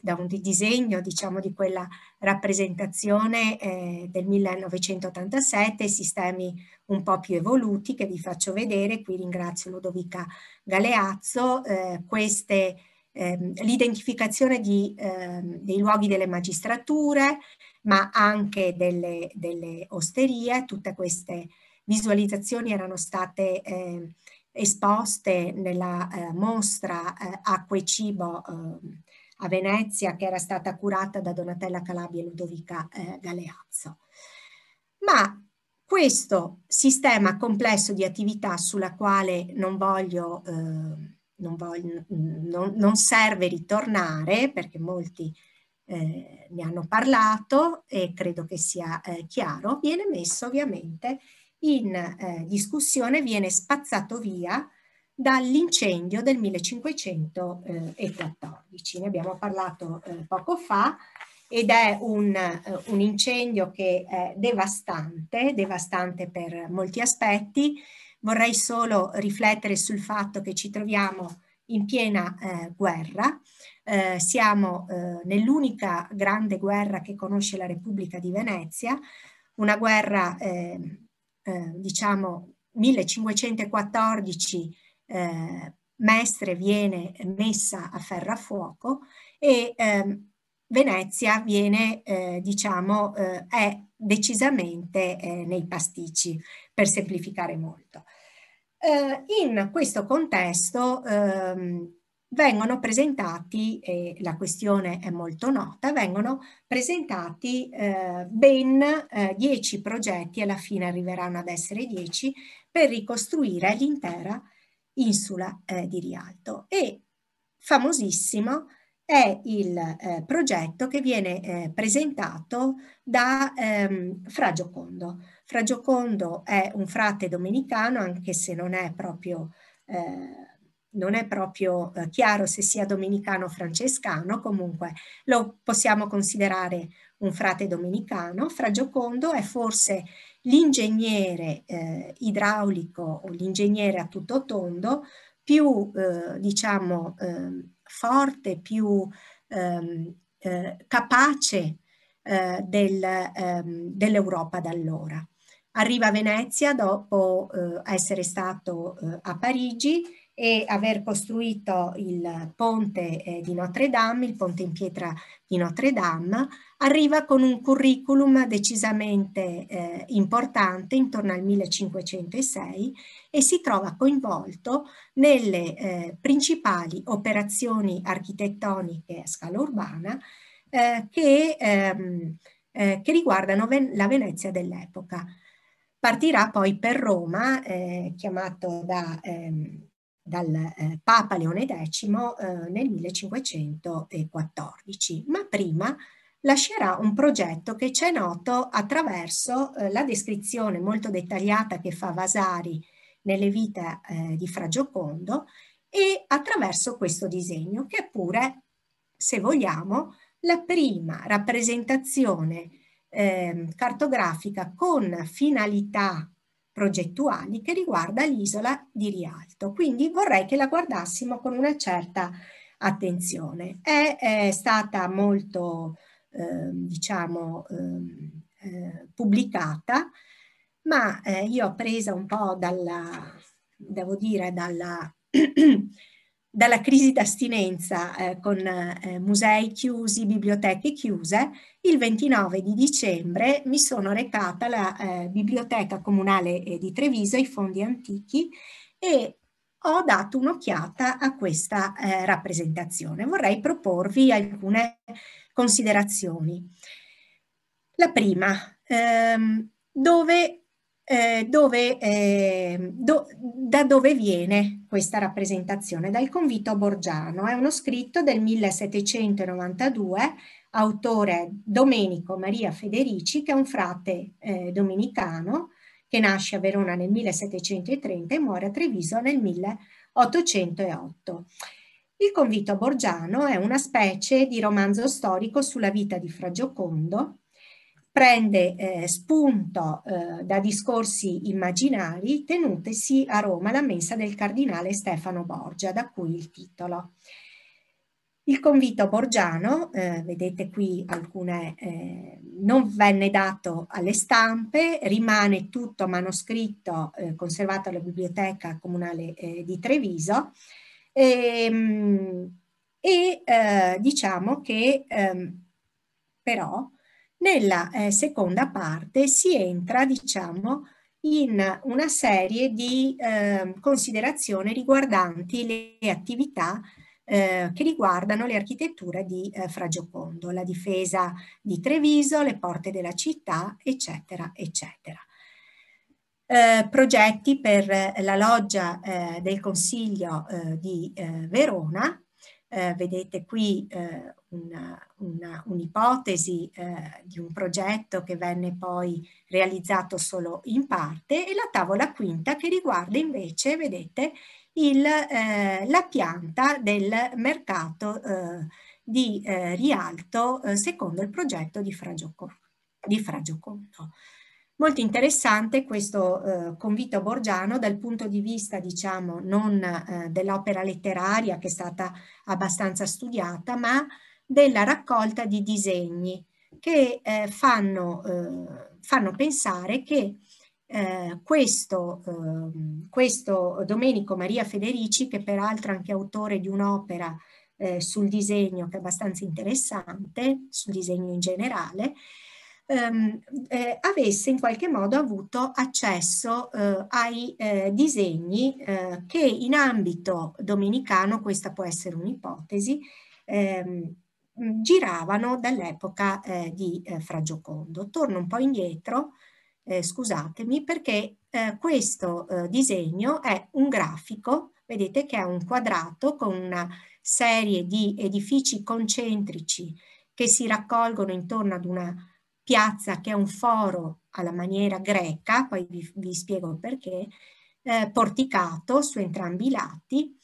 Speaker 2: da un disegno, diciamo, di quella rappresentazione eh, del 1987, sistemi un po' più evoluti che vi faccio vedere. Qui ringrazio Ludovica Galeazzo. Eh, queste, ehm, l'identificazione di, ehm, dei luoghi delle magistrature, ma anche delle, delle osterie, tutte queste visualizzazioni erano state eh, esposte nella eh, mostra eh, Acqua e Cibo eh, a Venezia che era stata curata da Donatella Calabria e Ludovica eh, Galeazzo. Ma questo sistema complesso di attività sulla quale non voglio, eh, non, voglio non, non, serve ritornare perché molti eh, ne hanno parlato e credo che sia chiaro, viene messo ovviamente eh, in eh, discussione viene spazzato via dall'incendio del 1514. Eh, ne abbiamo parlato eh, poco fa ed è un, eh, un, incendio che è devastante, devastante per molti aspetti. Vorrei solo riflettere sul fatto che ci troviamo in piena eh, guerra, eh, siamo eh, nell'unica grande guerra che conosce la Repubblica di Venezia, una guerra eh, diciamo 1514 eh, Mestre viene messa a ferro a fuoco e ehm, Venezia viene, eh, diciamo, eh, è decisamente eh, nei pasticci, per semplificare molto. Eh, in questo contesto ehm, vengono presentati, e la questione è molto nota, vengono presentati eh, ben eh, progetti, alla fine arriveranno ad essere 10, per ricostruire l'intera insula eh, di Rialto. E famosissimo è il eh, progetto che viene eh, presentato da ehm, Fra Giocondo. Fra Giocondo è un frate domenicano, anche se non è proprio eh, non è proprio eh, chiaro se sia domenicano o francescano, comunque lo possiamo considerare un frate domenicano. Fra Giocondo è forse l'ingegnere eh, idraulico o l'ingegnere a tutto tondo più, eh, diciamo, ehm, forte, più ehm, eh, capace eh, del, ehm, dell'Europa d'allora. Arriva a Venezia dopo eh, essere stato a Parigi e aver costruito il ponte eh, di Notre Dame, il ponte in pietra di Notre Dame, arriva con un curriculum decisamente eh, importante, intorno al 1506, e si trova coinvolto nelle eh, principali operazioni architettoniche a scala urbana eh, che, ehm, eh, che, riguardano Ven la Venezia dell'epoca. Partirà poi per Roma, eh, chiamato da... Ehm, dal eh, Papa Leone X eh, nel 1514, ma prima lascerà un progetto che ci è noto attraverso eh, la descrizione molto dettagliata che fa Vasari nelle vite eh, di Fra Giocondo e attraverso questo disegno che è pure, se vogliamo, la prima rappresentazione ehm, cartografica con finalità progettuali che riguarda l'isola di Rialto. Quindi vorrei che la guardassimo con una certa attenzione. È, è stata molto, eh, diciamo, ehm, eh, pubblicata, ma eh, io ho preso un po' dalla, devo dire, dalla dalla crisi d'astinenza eh, con eh, musei chiusi, biblioteche chiuse, il 29 di dicembre mi sono recata alla eh, Biblioteca Comunale eh, di Treviso, ai fondi antichi, e ho dato un'occhiata a questa eh, rappresentazione. Vorrei proporvi alcune considerazioni. La prima, ehm, dove eh, dove, eh, do, da dove viene questa rappresentazione? Dal Convito Borgiano, è uno scritto del 1792, autore Domenico Maria Federici, che è un frate eh, dominicano che nasce a Verona nel 1730 e muore a Treviso nel 1808. Il Convito Borgiano è una specie di romanzo storico sulla vita di Fra Giocondo, prende eh, spunto eh, da discorsi immaginari tenutesi a Roma alla mensa del cardinale Stefano Borgia, da cui il titolo. Il convito borgiano, eh, vedete qui alcune, eh, non venne dato alle stampe, rimane tutto manoscritto eh, conservato alla Biblioteca Comunale eh, di Treviso ehm, e, eh, diciamo che ehm, però nella eh, seconda parte si entra, diciamo, in una serie di eh, considerazioni riguardanti le attività eh, che riguardano le architetture di eh, Fragiocondo, la difesa di Treviso, le porte della città, eccetera, eccetera. Eh, progetti per la loggia eh, del Consiglio eh, di eh, Verona eh, vedete qui eh, un'ipotesi eh, di un progetto che venne poi realizzato solo in parte e la tavola quinta che riguarda invece, vedete, il, eh, la pianta del mercato eh, di eh, Rialto secondo il progetto di, Fragioco, di Fragiocondo. Molto interessante questo eh, convito borgiano dal punto di vista, diciamo, non eh, dell'opera letteraria che è stata abbastanza studiata, ma della raccolta di disegni che eh, fanno, eh, fanno, pensare che eh, questo, ehm, questo, Domenico Maria Federici, che peraltro è anche autore di un'opera eh, sul disegno che è abbastanza interessante, sul disegno in generale, ehm, eh, avesse in qualche modo avuto accesso eh, ai eh, disegni eh, che in ambito dominicano, questa può essere un'ipotesi, ehm, giravano dall'epoca eh, di eh, Giocondo. Torno un po' indietro, scusatemi, perché questo disegno è un grafico, vedete che è un quadrato con una serie di edifici concentrici che si raccolgono intorno ad una piazza che è un foro alla maniera greca, poi vi, vi spiego perché, eh, porticato su entrambi i lati,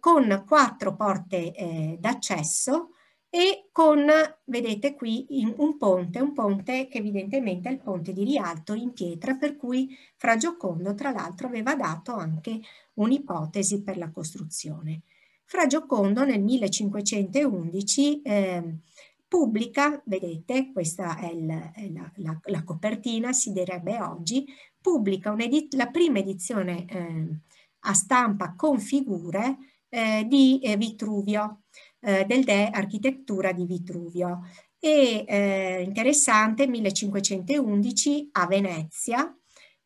Speaker 2: con quattro porte eh, d'accesso e con, vedete qui, in, un ponte, un ponte che evidentemente è il ponte di Rialto in pietra, per cui Fra Giocondo tra l'altro aveva dato anche un'ipotesi per la costruzione. Fra Giocondo nel 1511 eh, pubblica, vedete, questa è, la, la, la, la copertina, si direbbe oggi, pubblica la prima edizione eh, a stampa con figure eh, di eh, Vitruvio, eh, del De Architettura di Vitruvio. E eh, interessante, 1511 a Venezia,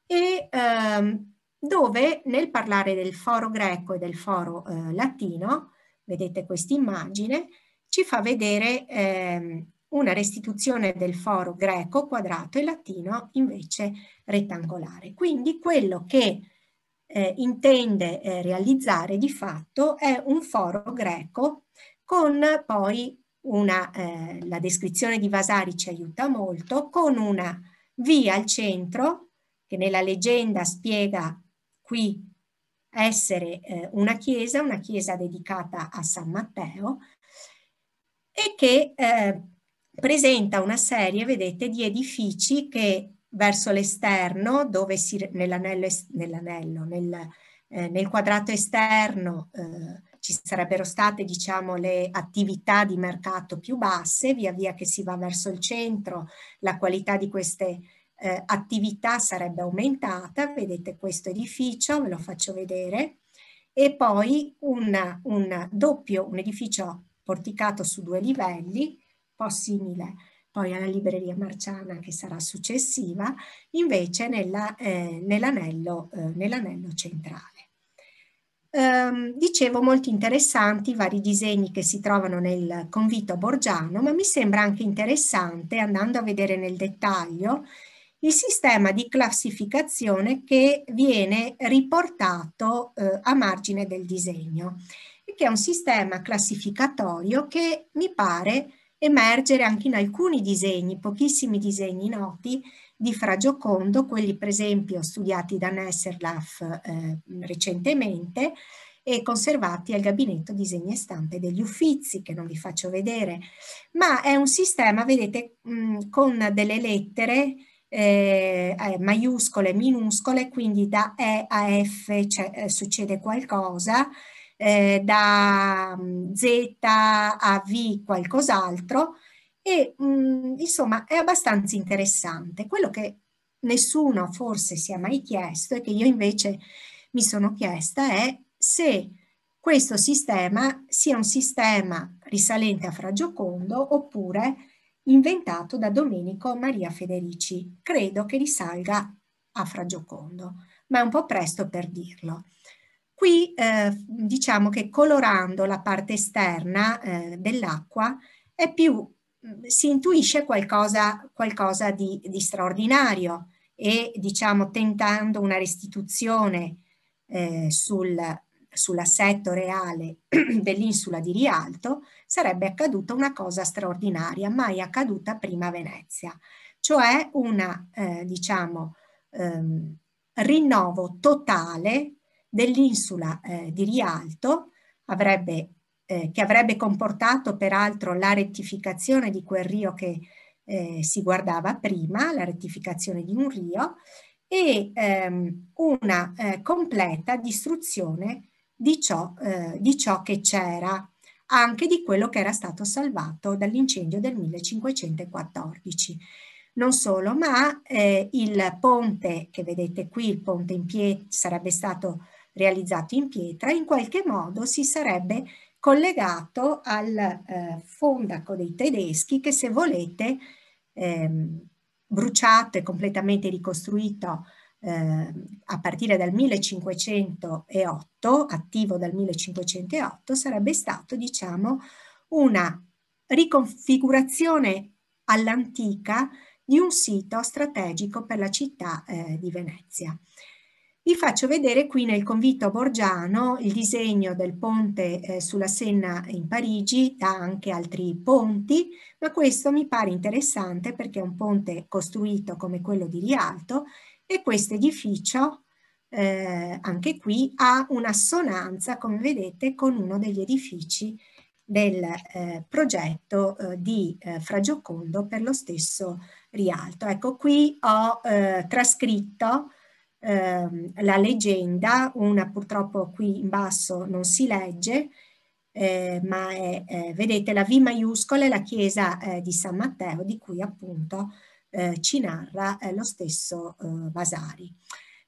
Speaker 2: e ehm, dove nel parlare del foro greco e del foro eh, latino, vedete questa immagine, ci fa vedere ehm, una restituzione del foro greco quadrato e latino invece rettangolare. Quindi quello che eh, intende eh, realizzare di fatto è un foro greco con poi una, eh, la descrizione di Vasari ci aiuta molto, con una via al centro che nella leggenda spiega qui essere eh, una chiesa, una chiesa dedicata a San Matteo, e che eh, presenta una serie, vedete, di edifici che verso l'esterno, dove si, nell'anello, nell'anello nel, eh, nel, quadrato esterno eh, ci sarebbero state diciamo, le attività di mercato più basse, via via che si va verso il centro la qualità di queste eh, attività sarebbe aumentata, vedete questo edificio, ve lo faccio vedere, e poi una, un doppio, un edificio porticato su due livelli, un po' simile poi alla libreria marciana che sarà successiva, invece nella, eh, nell'anello, eh, nell'anello, centrale. Ehm, dicevo molto interessanti i vari disegni che si trovano nel convito borgiano, ma mi sembra anche interessante, andando a vedere nel dettaglio, il sistema di classificazione che viene riportato eh, a margine del disegno che è un sistema classificatorio che mi pare emergere anche in alcuni disegni, pochissimi disegni noti di Fra Giocondo, quelli per esempio studiati da Nesserlaff eh, recentemente e conservati al gabinetto disegni e stampe degli Uffizi, che non vi faccio vedere, ma è un sistema, vedete, mh, mm, con delle lettere eh, eh maiuscole, minuscole, quindi da E a F cioè, eh, succede qualcosa, eh, da mm, Z a V qualcos'altro e mh, mm, insomma è abbastanza interessante. Quello che nessuno forse si è mai chiesto e che io invece mi sono chiesta è se questo sistema sia un sistema risalente a Fragiocondo oppure inventato da Domenico Maria Federici. Credo che risalga a Fragiocondo, ma è un po' presto per dirlo. Qui eh, diciamo che colorando la parte esterna eh, dell'acqua è più, mm, si intuisce qualcosa, qualcosa di, di, straordinario e diciamo tentando una restituzione eh, sul, sull'assetto reale dell'insula di Rialto sarebbe accaduta una cosa straordinaria mai accaduta prima a Venezia, cioè una, eh, diciamo, ehm, rinnovo totale dell'insula eh, di Rialto, avrebbe, eh, che avrebbe comportato peraltro la rettificazione di quel rio che eh, si guardava prima, la rettificazione di un rio, e ehm, una eh, completa distruzione di ciò, eh, di ciò che c'era, anche di quello che era stato salvato dall'incendio del 1514. Non solo, ma eh, il ponte che vedete qui, il ponte in piedi, sarebbe stato realizzato in pietra, in qualche modo si sarebbe collegato al eh, fondaco dei tedeschi che se volete ehm, bruciato e completamente ricostruito eh, a partire dal 1508, attivo dal 1508, sarebbe stato diciamo una riconfigurazione all'antica di un sito strategico per la città eh, di Venezia. Vi faccio vedere qui nel convito borgiano il disegno del ponte eh, sulla Senna in Parigi, da anche altri ponti, ma questo mi pare interessante perché è un ponte costruito come quello di Rialto e questo edificio, eh, anche qui, ha un'assonanza, come vedete, con uno degli edifici del eh, progetto eh, di eh, Fragiocondo per lo stesso Rialto. Ecco, qui ho eh, trascritto eh, la leggenda, una purtroppo qui in basso non si legge, eh, ma è, eh, vedete la V maiuscola è la chiesa eh, di San Matteo di cui appunto eh, ci narra eh, lo stesso Vasari.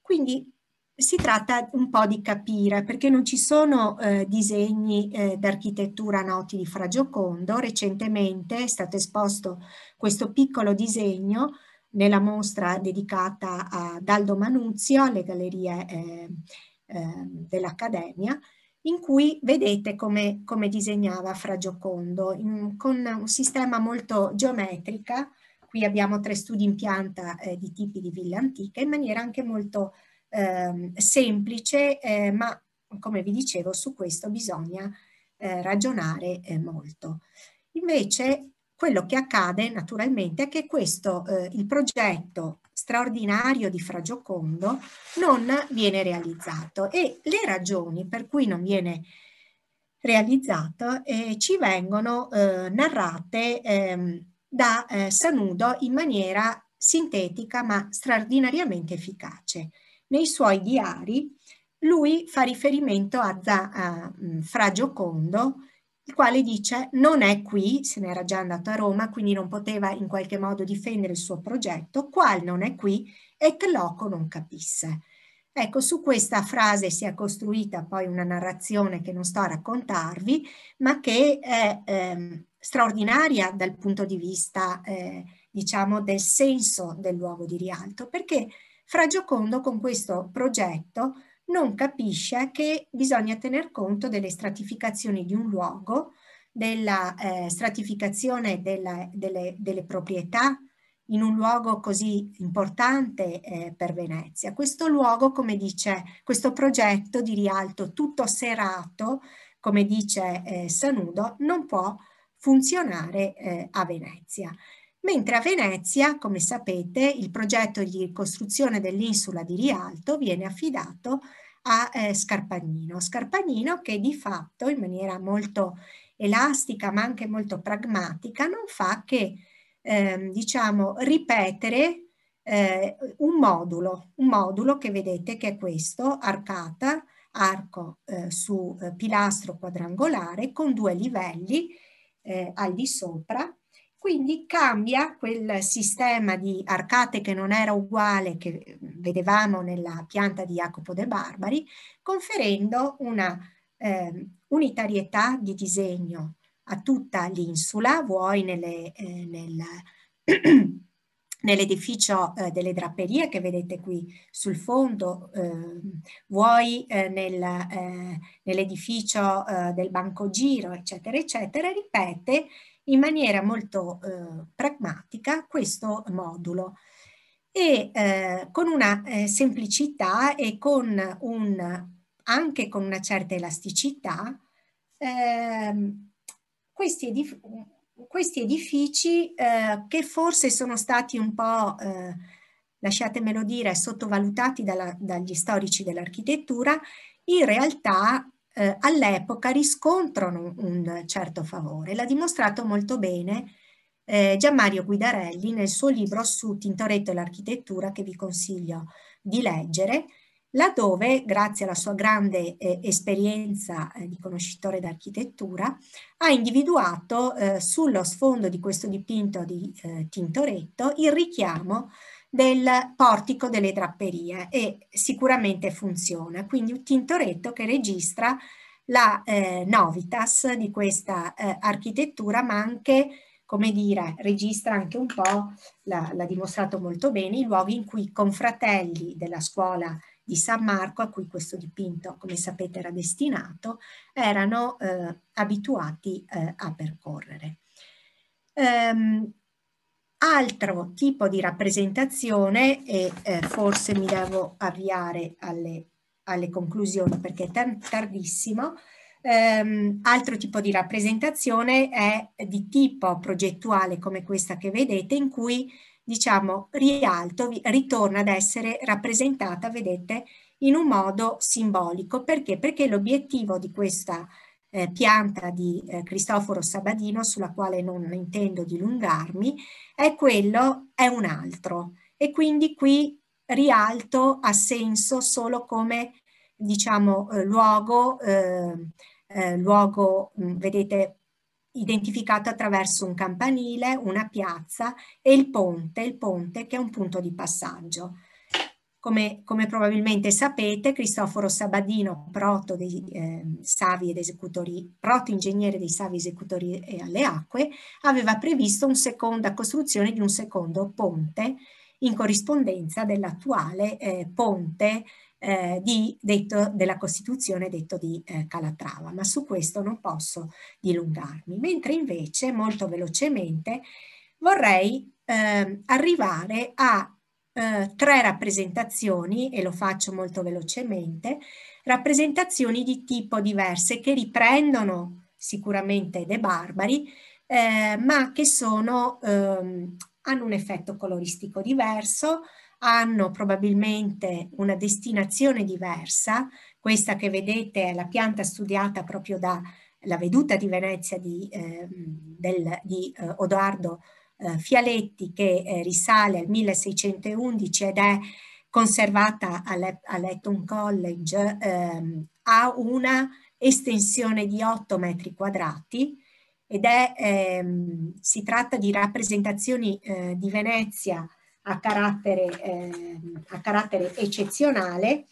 Speaker 2: Quindi si tratta un po' di capire perché non ci sono eh, disegni eh, d'architettura noti di Fragiocondo. Recentemente è stato esposto questo piccolo disegno nella mostra dedicata a Daldo Manuzio alle gallerie eh, eh, dell'Accademia, in cui vedete come, come disegnava Fra Giocondo, in, con un sistema molto geometrica, qui abbiamo tre studi in pianta eh, di tipi di villa antiche, in maniera anche molto ehm, semplice, eh, ma come vi dicevo su questo bisogna eh, ragionare eh, molto. Invece quello che accade naturalmente è che questo, eh, il progetto straordinario di Fragiocondo non viene realizzato e le ragioni per cui non viene realizzato eh, ci vengono eh, narrate ehm, da eh, Sanudo in maniera sintetica ma straordinariamente efficace. Nei suoi diari lui fa riferimento a, a, a mm, Fragiocondo il quale dice non è qui, se n'era già andato a Roma, quindi non poteva in qualche modo difendere il suo progetto, qual non è qui e che loco non capisse. Ecco, su questa frase si è costruita poi una narrazione che non sto a raccontarvi, ma che è eh, straordinaria dal punto di vista, eh, diciamo, del senso del luogo di rialto, perché Fra Giocondo con questo progetto non capisce che bisogna tener conto delle stratificazioni di un luogo, della eh, stratificazione della, delle, delle, proprietà in un luogo così importante eh, per Venezia. Questo luogo, come dice questo progetto di rialto tutto serato, come dice eh, Sanudo, non può funzionare eh, a Venezia mentre a Venezia, come sapete, il progetto di ricostruzione dell'insula di Rialto viene affidato a eh, Scarpagnino. Scarpagnino che di fatto in maniera molto elastica ma anche molto pragmatica non fa che ehm, diciamo ripetere eh, un modulo, un modulo che vedete che è questo, arcata, arco eh, su eh, pilastro quadrangolare con due livelli eh, al di sopra quindi cambia quel sistema di arcate che non era uguale che mm, vedevamo nella pianta di Jacopo de Barbari, conferendo una eh, unitarietà di disegno a tutta l'insula, vuoi nelle, eh, nel nell'edificio eh, delle draperie che vedete qui sul fondo, eh, vuoi eh, nel, eh, nell'edificio eh, del Banco Giro, eccetera, eccetera, ripete in maniera molto eh, pragmatica questo modulo e eh, con una eh, semplicità e con un, anche con una certa elasticità ehm, questi, edif questi, edifici eh, che forse sono stati un po' eh, lasciatemelo dire, sottovalutati dalla, dagli storici dell'architettura, in realtà eh, all'epoca riscontrano un, un certo favore. L'ha dimostrato molto bene eh, Gianmario Guidarelli nel suo libro su Tintoretto e l'architettura che vi consiglio di leggere, laddove, grazie alla sua grande eh, esperienza eh, di conoscitore d'architettura, ha individuato eh, sullo sfondo di questo dipinto di eh, Tintoretto il richiamo del portico delle drapperie e sicuramente funziona. Quindi un tintoretto che registra la eh, novitas di questa eh, architettura, ma anche, come dire, registra anche un po', l'ha dimostrato molto bene, i luoghi in cui i confratelli della scuola di San Marco, a cui questo dipinto, come sapete, era destinato, erano eh, abituati eh, a percorrere. Um, altro tipo di rappresentazione e eh, forse mi devo avviare alle, alle conclusioni perché è tan, tardissimo, Um, altro tipo di rappresentazione è di tipo progettuale come questa che vedete in cui diciamo rialto ritorna ad essere rappresentata vedete in un modo simbolico perché perché l'obiettivo di questa eh, pianta di eh, Cristoforo Sabadino, sulla quale non intendo dilungarmi, è quello, è un altro. E quindi qui rialto ha senso solo come, diciamo, eh, luogo, ehm, eh, luogo mh, mm, vedete, identificato attraverso un campanile, una piazza e il ponte, il ponte che è un punto di passaggio. Come, come probabilmente sapete, Cristoforo Sabadino, proto, dei, eh, savi ed esecutori, proto ingegnere dei Savi Esecutori eh, alle Acque, aveva previsto la costruzione di un secondo ponte in corrispondenza dell'attuale eh, ponte eh, di, detto, della Costituzione detto di eh, Calatrava, ma su questo non posso dilungarmi, mentre invece molto velocemente vorrei ehm, arrivare a eh, tre rappresentazioni, e lo faccio molto velocemente, rappresentazioni di tipo diverse che riprendono sicuramente De Barbari, eh, ma che sono, ehm, hanno un effetto coloristico diverso, hanno probabilmente una destinazione diversa, questa che vedete è la pianta studiata proprio dalla veduta di Venezia di, eh, del, di eh, Odoardo eh, Fialetti che eh, risale al 1611 ed è conservata all'Eton College, ehm, ha una estensione di 8 metri quadrati ed è, ehm, si tratta di rappresentazioni eh, di Venezia a carattere, ehm, a carattere eccezionale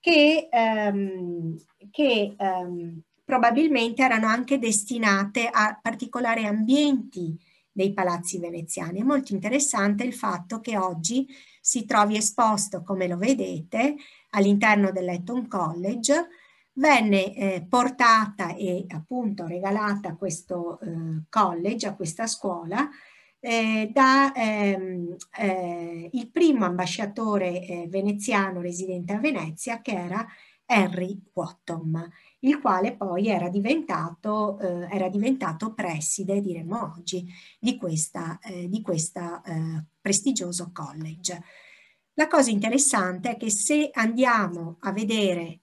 Speaker 2: che, ehm, che ehm, probabilmente erano anche destinate a particolari ambienti dei palazzi veneziani. È molto interessante il fatto che oggi si trovi esposto, come lo vedete, all'interno dell'Eton College, venne eh, portata e appunto regalata a questo eh, college, a questa scuola, eh, da ehm, eh, il primo ambasciatore eh, veneziano residente a Venezia che era Henry Wottom il quale poi era diventato, eh, era diventato preside, diremmo oggi, di, questa, eh, questo eh, prestigioso college. La cosa interessante è che se andiamo a vedere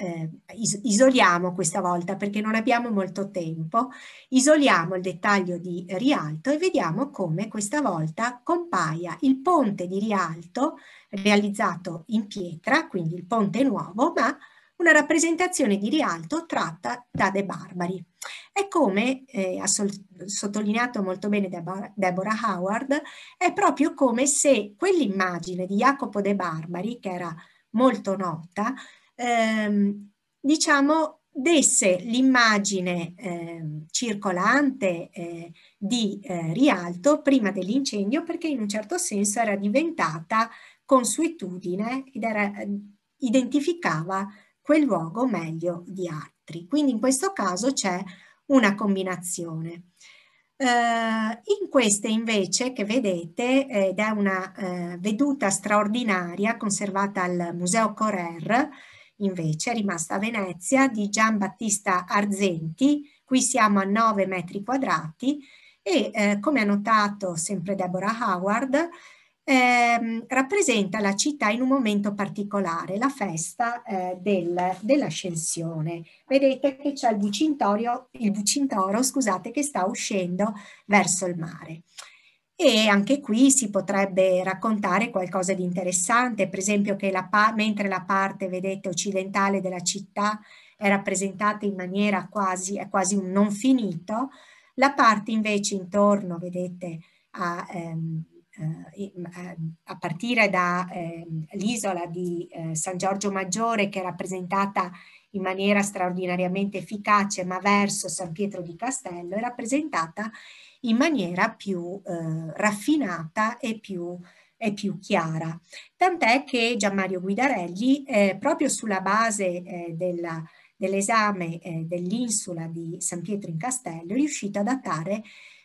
Speaker 2: eh, is isoliamo questa volta perché non abbiamo molto tempo, isoliamo il dettaglio di Rialto e vediamo come questa volta compaia il ponte di Rialto realizzato in pietra, quindi il ponte nuovo, ma una rappresentazione di Rialto tratta da De Barbari. E come eh, ha sottolineato molto bene Deborah Howard, è proprio come se quell'immagine di Jacopo De Barbari, che era molto nota, ehm, diciamo desse l'immagine eh, circolante eh, di eh, Rialto prima dell'incendio perché in un certo senso era diventata consuetudine ed era, eh, identificava quel luogo meglio di altri. Quindi in questo caso c'è una combinazione. Eh, in queste invece che vedete, ed è una eh, veduta straordinaria conservata al Museo Correr, invece rimasta a Venezia, di Gian Battista Arzenti, qui siamo a 9 metri quadrati e eh, come ha notato sempre Deborah Howard, eh, rappresenta la città in un momento particolare, la festa eh, del, dell'ascensione. Vedete che c'è il bucintoro, il bucintoro scusate, che sta uscendo verso il mare. E anche qui si potrebbe raccontare qualcosa di interessante, per esempio che la mentre la parte, vedete, occidentale della città è rappresentata in maniera quasi, è quasi un non finito, la parte invece intorno, vedete, a, ehm, eh, ehm, a partire dall'isola ehm, di eh, San Giorgio Maggiore che è rappresentata in maniera straordinariamente efficace ma verso San Pietro di Castello è rappresentata in maniera più eh, raffinata e più più chiara. Tant'è che Gianmario Guidarelli, eh, proprio sulla base eh, dell'esame eh, dell'insula di San Pietro in Castello, è riuscito a datare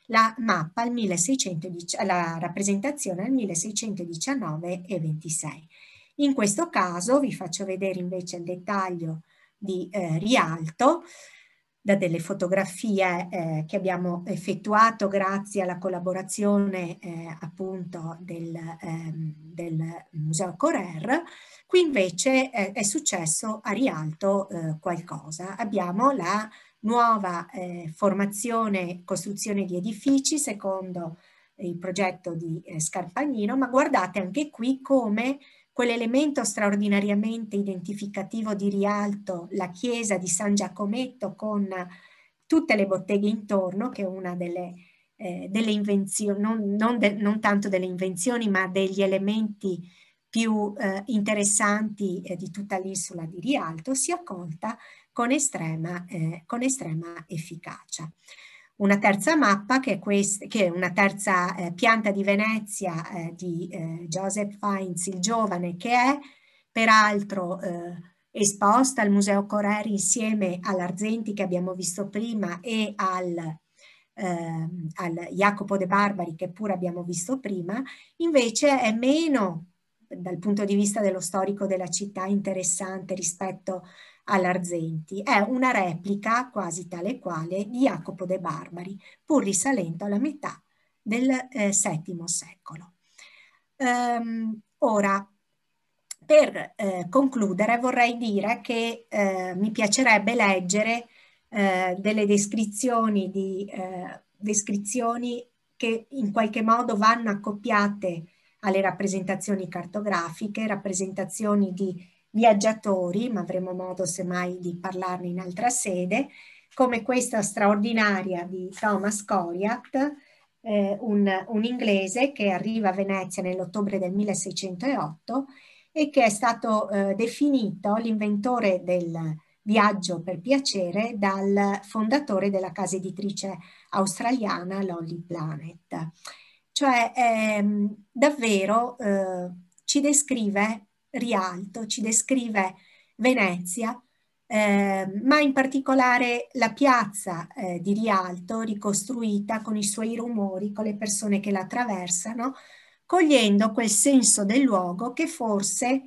Speaker 2: la mappa al 1600, la rappresentazione al 1619 e 26. In questo caso vi faccio vedere invece il dettaglio di eh, Rialto da delle fotografie eh, che abbiamo effettuato grazie alla collaborazione eh, appunto del, ehm, del, Museo Correr. Qui invece eh, è successo a Rialto eh, qualcosa. Abbiamo la nuova eh, formazione e costruzione di edifici secondo il progetto di eh, Scarpagnino, ma guardate anche qui come quell'elemento straordinariamente identificativo di Rialto, la chiesa di San Giacometto con tutte le botteghe intorno, che è una delle, eh, delle invenzioni, non, non, de, non, tanto delle invenzioni, ma degli elementi più eh, interessanti eh, di tutta l'isola di Rialto, sia accolta con estrema, eh, con estrema efficacia. Una terza mappa, che è, questa, che è una terza eh, pianta di Venezia eh, di eh, Joseph Fiennes il Giovane, che è peraltro eh, esposta al Museo Correri insieme all'Arzenti che abbiamo visto prima e al eh, al Jacopo de Barbari che pure abbiamo visto prima, invece è meno dal punto di vista dello storico della città interessante rispetto a all'Arzenti. È una replica quasi tale quale di Jacopo de Barbari, pur risalento alla metà del eh, VII secolo. Um, ora, per eh, concludere vorrei dire che eh, mi piacerebbe leggere eh, delle descrizioni, di, eh, descrizioni, che in qualche modo vanno accoppiate alle rappresentazioni cartografiche, rappresentazioni di viaggiatori, ma avremo modo semmai di parlarne in altra sede, come questa straordinaria di Thomas Coriat, eh, un, un inglese che arriva a Venezia nell'ottobre del 1608 e che è stato eh, definito l'inventore del viaggio per piacere dal fondatore della casa editrice australiana Lolly Planet. Cioè ehm, davvero eh, ci descrive Rialto, ci descrive Venezia, eh, ma in particolare la piazza eh, di Rialto ricostruita con i suoi rumori, con le persone che la attraversano, cogliendo quel senso del luogo che forse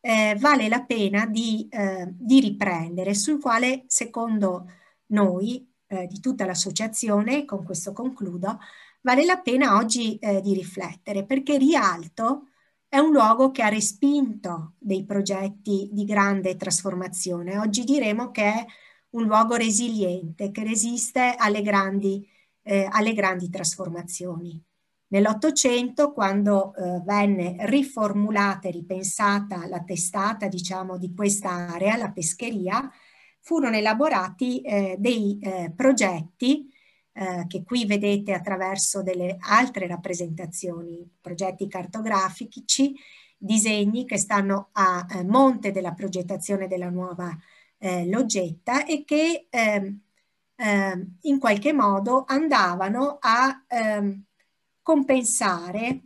Speaker 2: eh, vale la pena di, eh, di, riprendere, sul quale secondo noi eh, di tutta l'associazione, con questo concludo, vale la pena oggi eh, di riflettere, perché Rialto è un luogo che ha respinto dei progetti di grande trasformazione. Oggi diremo che è un luogo resiliente, che resiste alle grandi, eh, alle grandi trasformazioni. Nell'Ottocento, quando eh, venne riformulata e ripensata la testata diciamo, di area, la pescheria, furono elaborati eh, dei eh, progetti eh, che qui vedete attraverso delle altre rappresentazioni, progetti cartografici, disegni che stanno a eh, monte della progettazione della nuova eh, loggetta e che ehm, ehm, in qualche modo andavano a ehm, compensare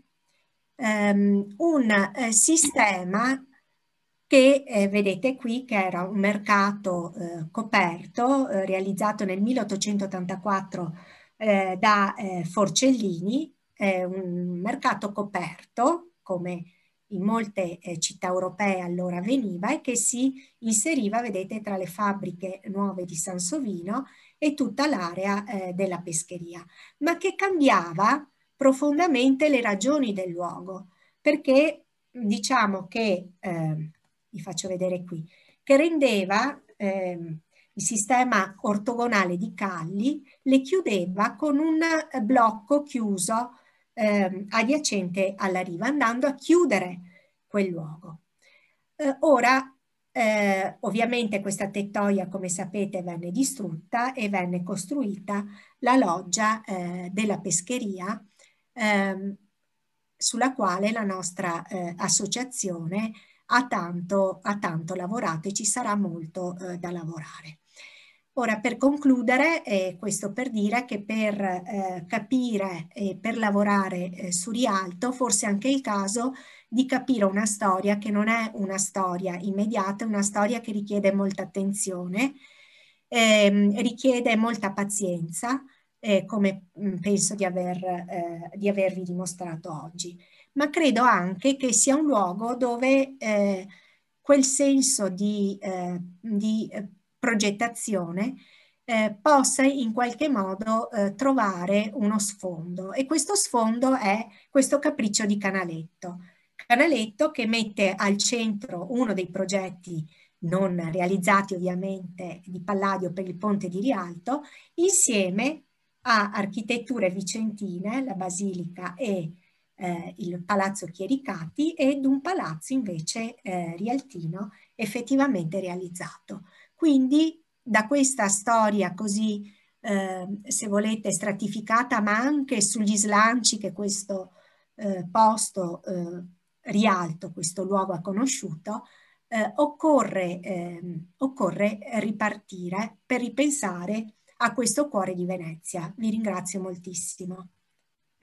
Speaker 2: ehm, un eh, sistema che eh, vedete qui che era un mercato eh, coperto eh, realizzato nel 1884 eh, da eh, Forcellini, un mercato coperto come in molte eh, città europee allora veniva e che si inseriva, vedete, tra le fabbriche nuove di Sansovino e tutta l'area della pescheria, ma che cambiava profondamente le ragioni del luogo, perché diciamo che eh, vi faccio vedere qui, che rendeva eh, il sistema ortogonale di Calli, le chiudeva con un eh, blocco chiuso eh, adiacente alla riva, andando a chiudere quel luogo. Eh, ora, eh, ovviamente questa tettoia, come sapete, venne distrutta e venne costruita la loggia eh, della pescheria ehm, sulla quale la nostra associazione ha tanto, ha tanto lavorato e ci sarà molto eh, da lavorare. Ora per concludere, eh, questo per dire che per eh, capire e per lavorare eh, su Rialto forse è anche il caso di capire una storia che non è una storia immediata, è una storia che richiede molta attenzione, ehm, richiede molta pazienza, eh, come mh, mm, penso di, aver, eh, di avervi dimostrato oggi ma credo anche che sia un luogo dove eh, quel senso di, eh, di eh, progettazione eh, possa in qualche modo eh, trovare uno sfondo e questo sfondo è questo capriccio di Canaletto. Canaletto che mette al centro uno dei progetti non realizzati ovviamente di Palladio per il ponte di Rialto, insieme a architetture vicentine, la basilica e eh, il palazzo Chiericati ed un palazzo invece eh, rialtino effettivamente realizzato. Quindi da questa storia così, eh, se volete, stratificata, ma anche sugli slanci che questo eh, posto eh, rialto, questo luogo ha conosciuto, eh, occorre, ehm, occorre ripartire per ripensare a questo cuore di Venezia. Vi ringrazio moltissimo.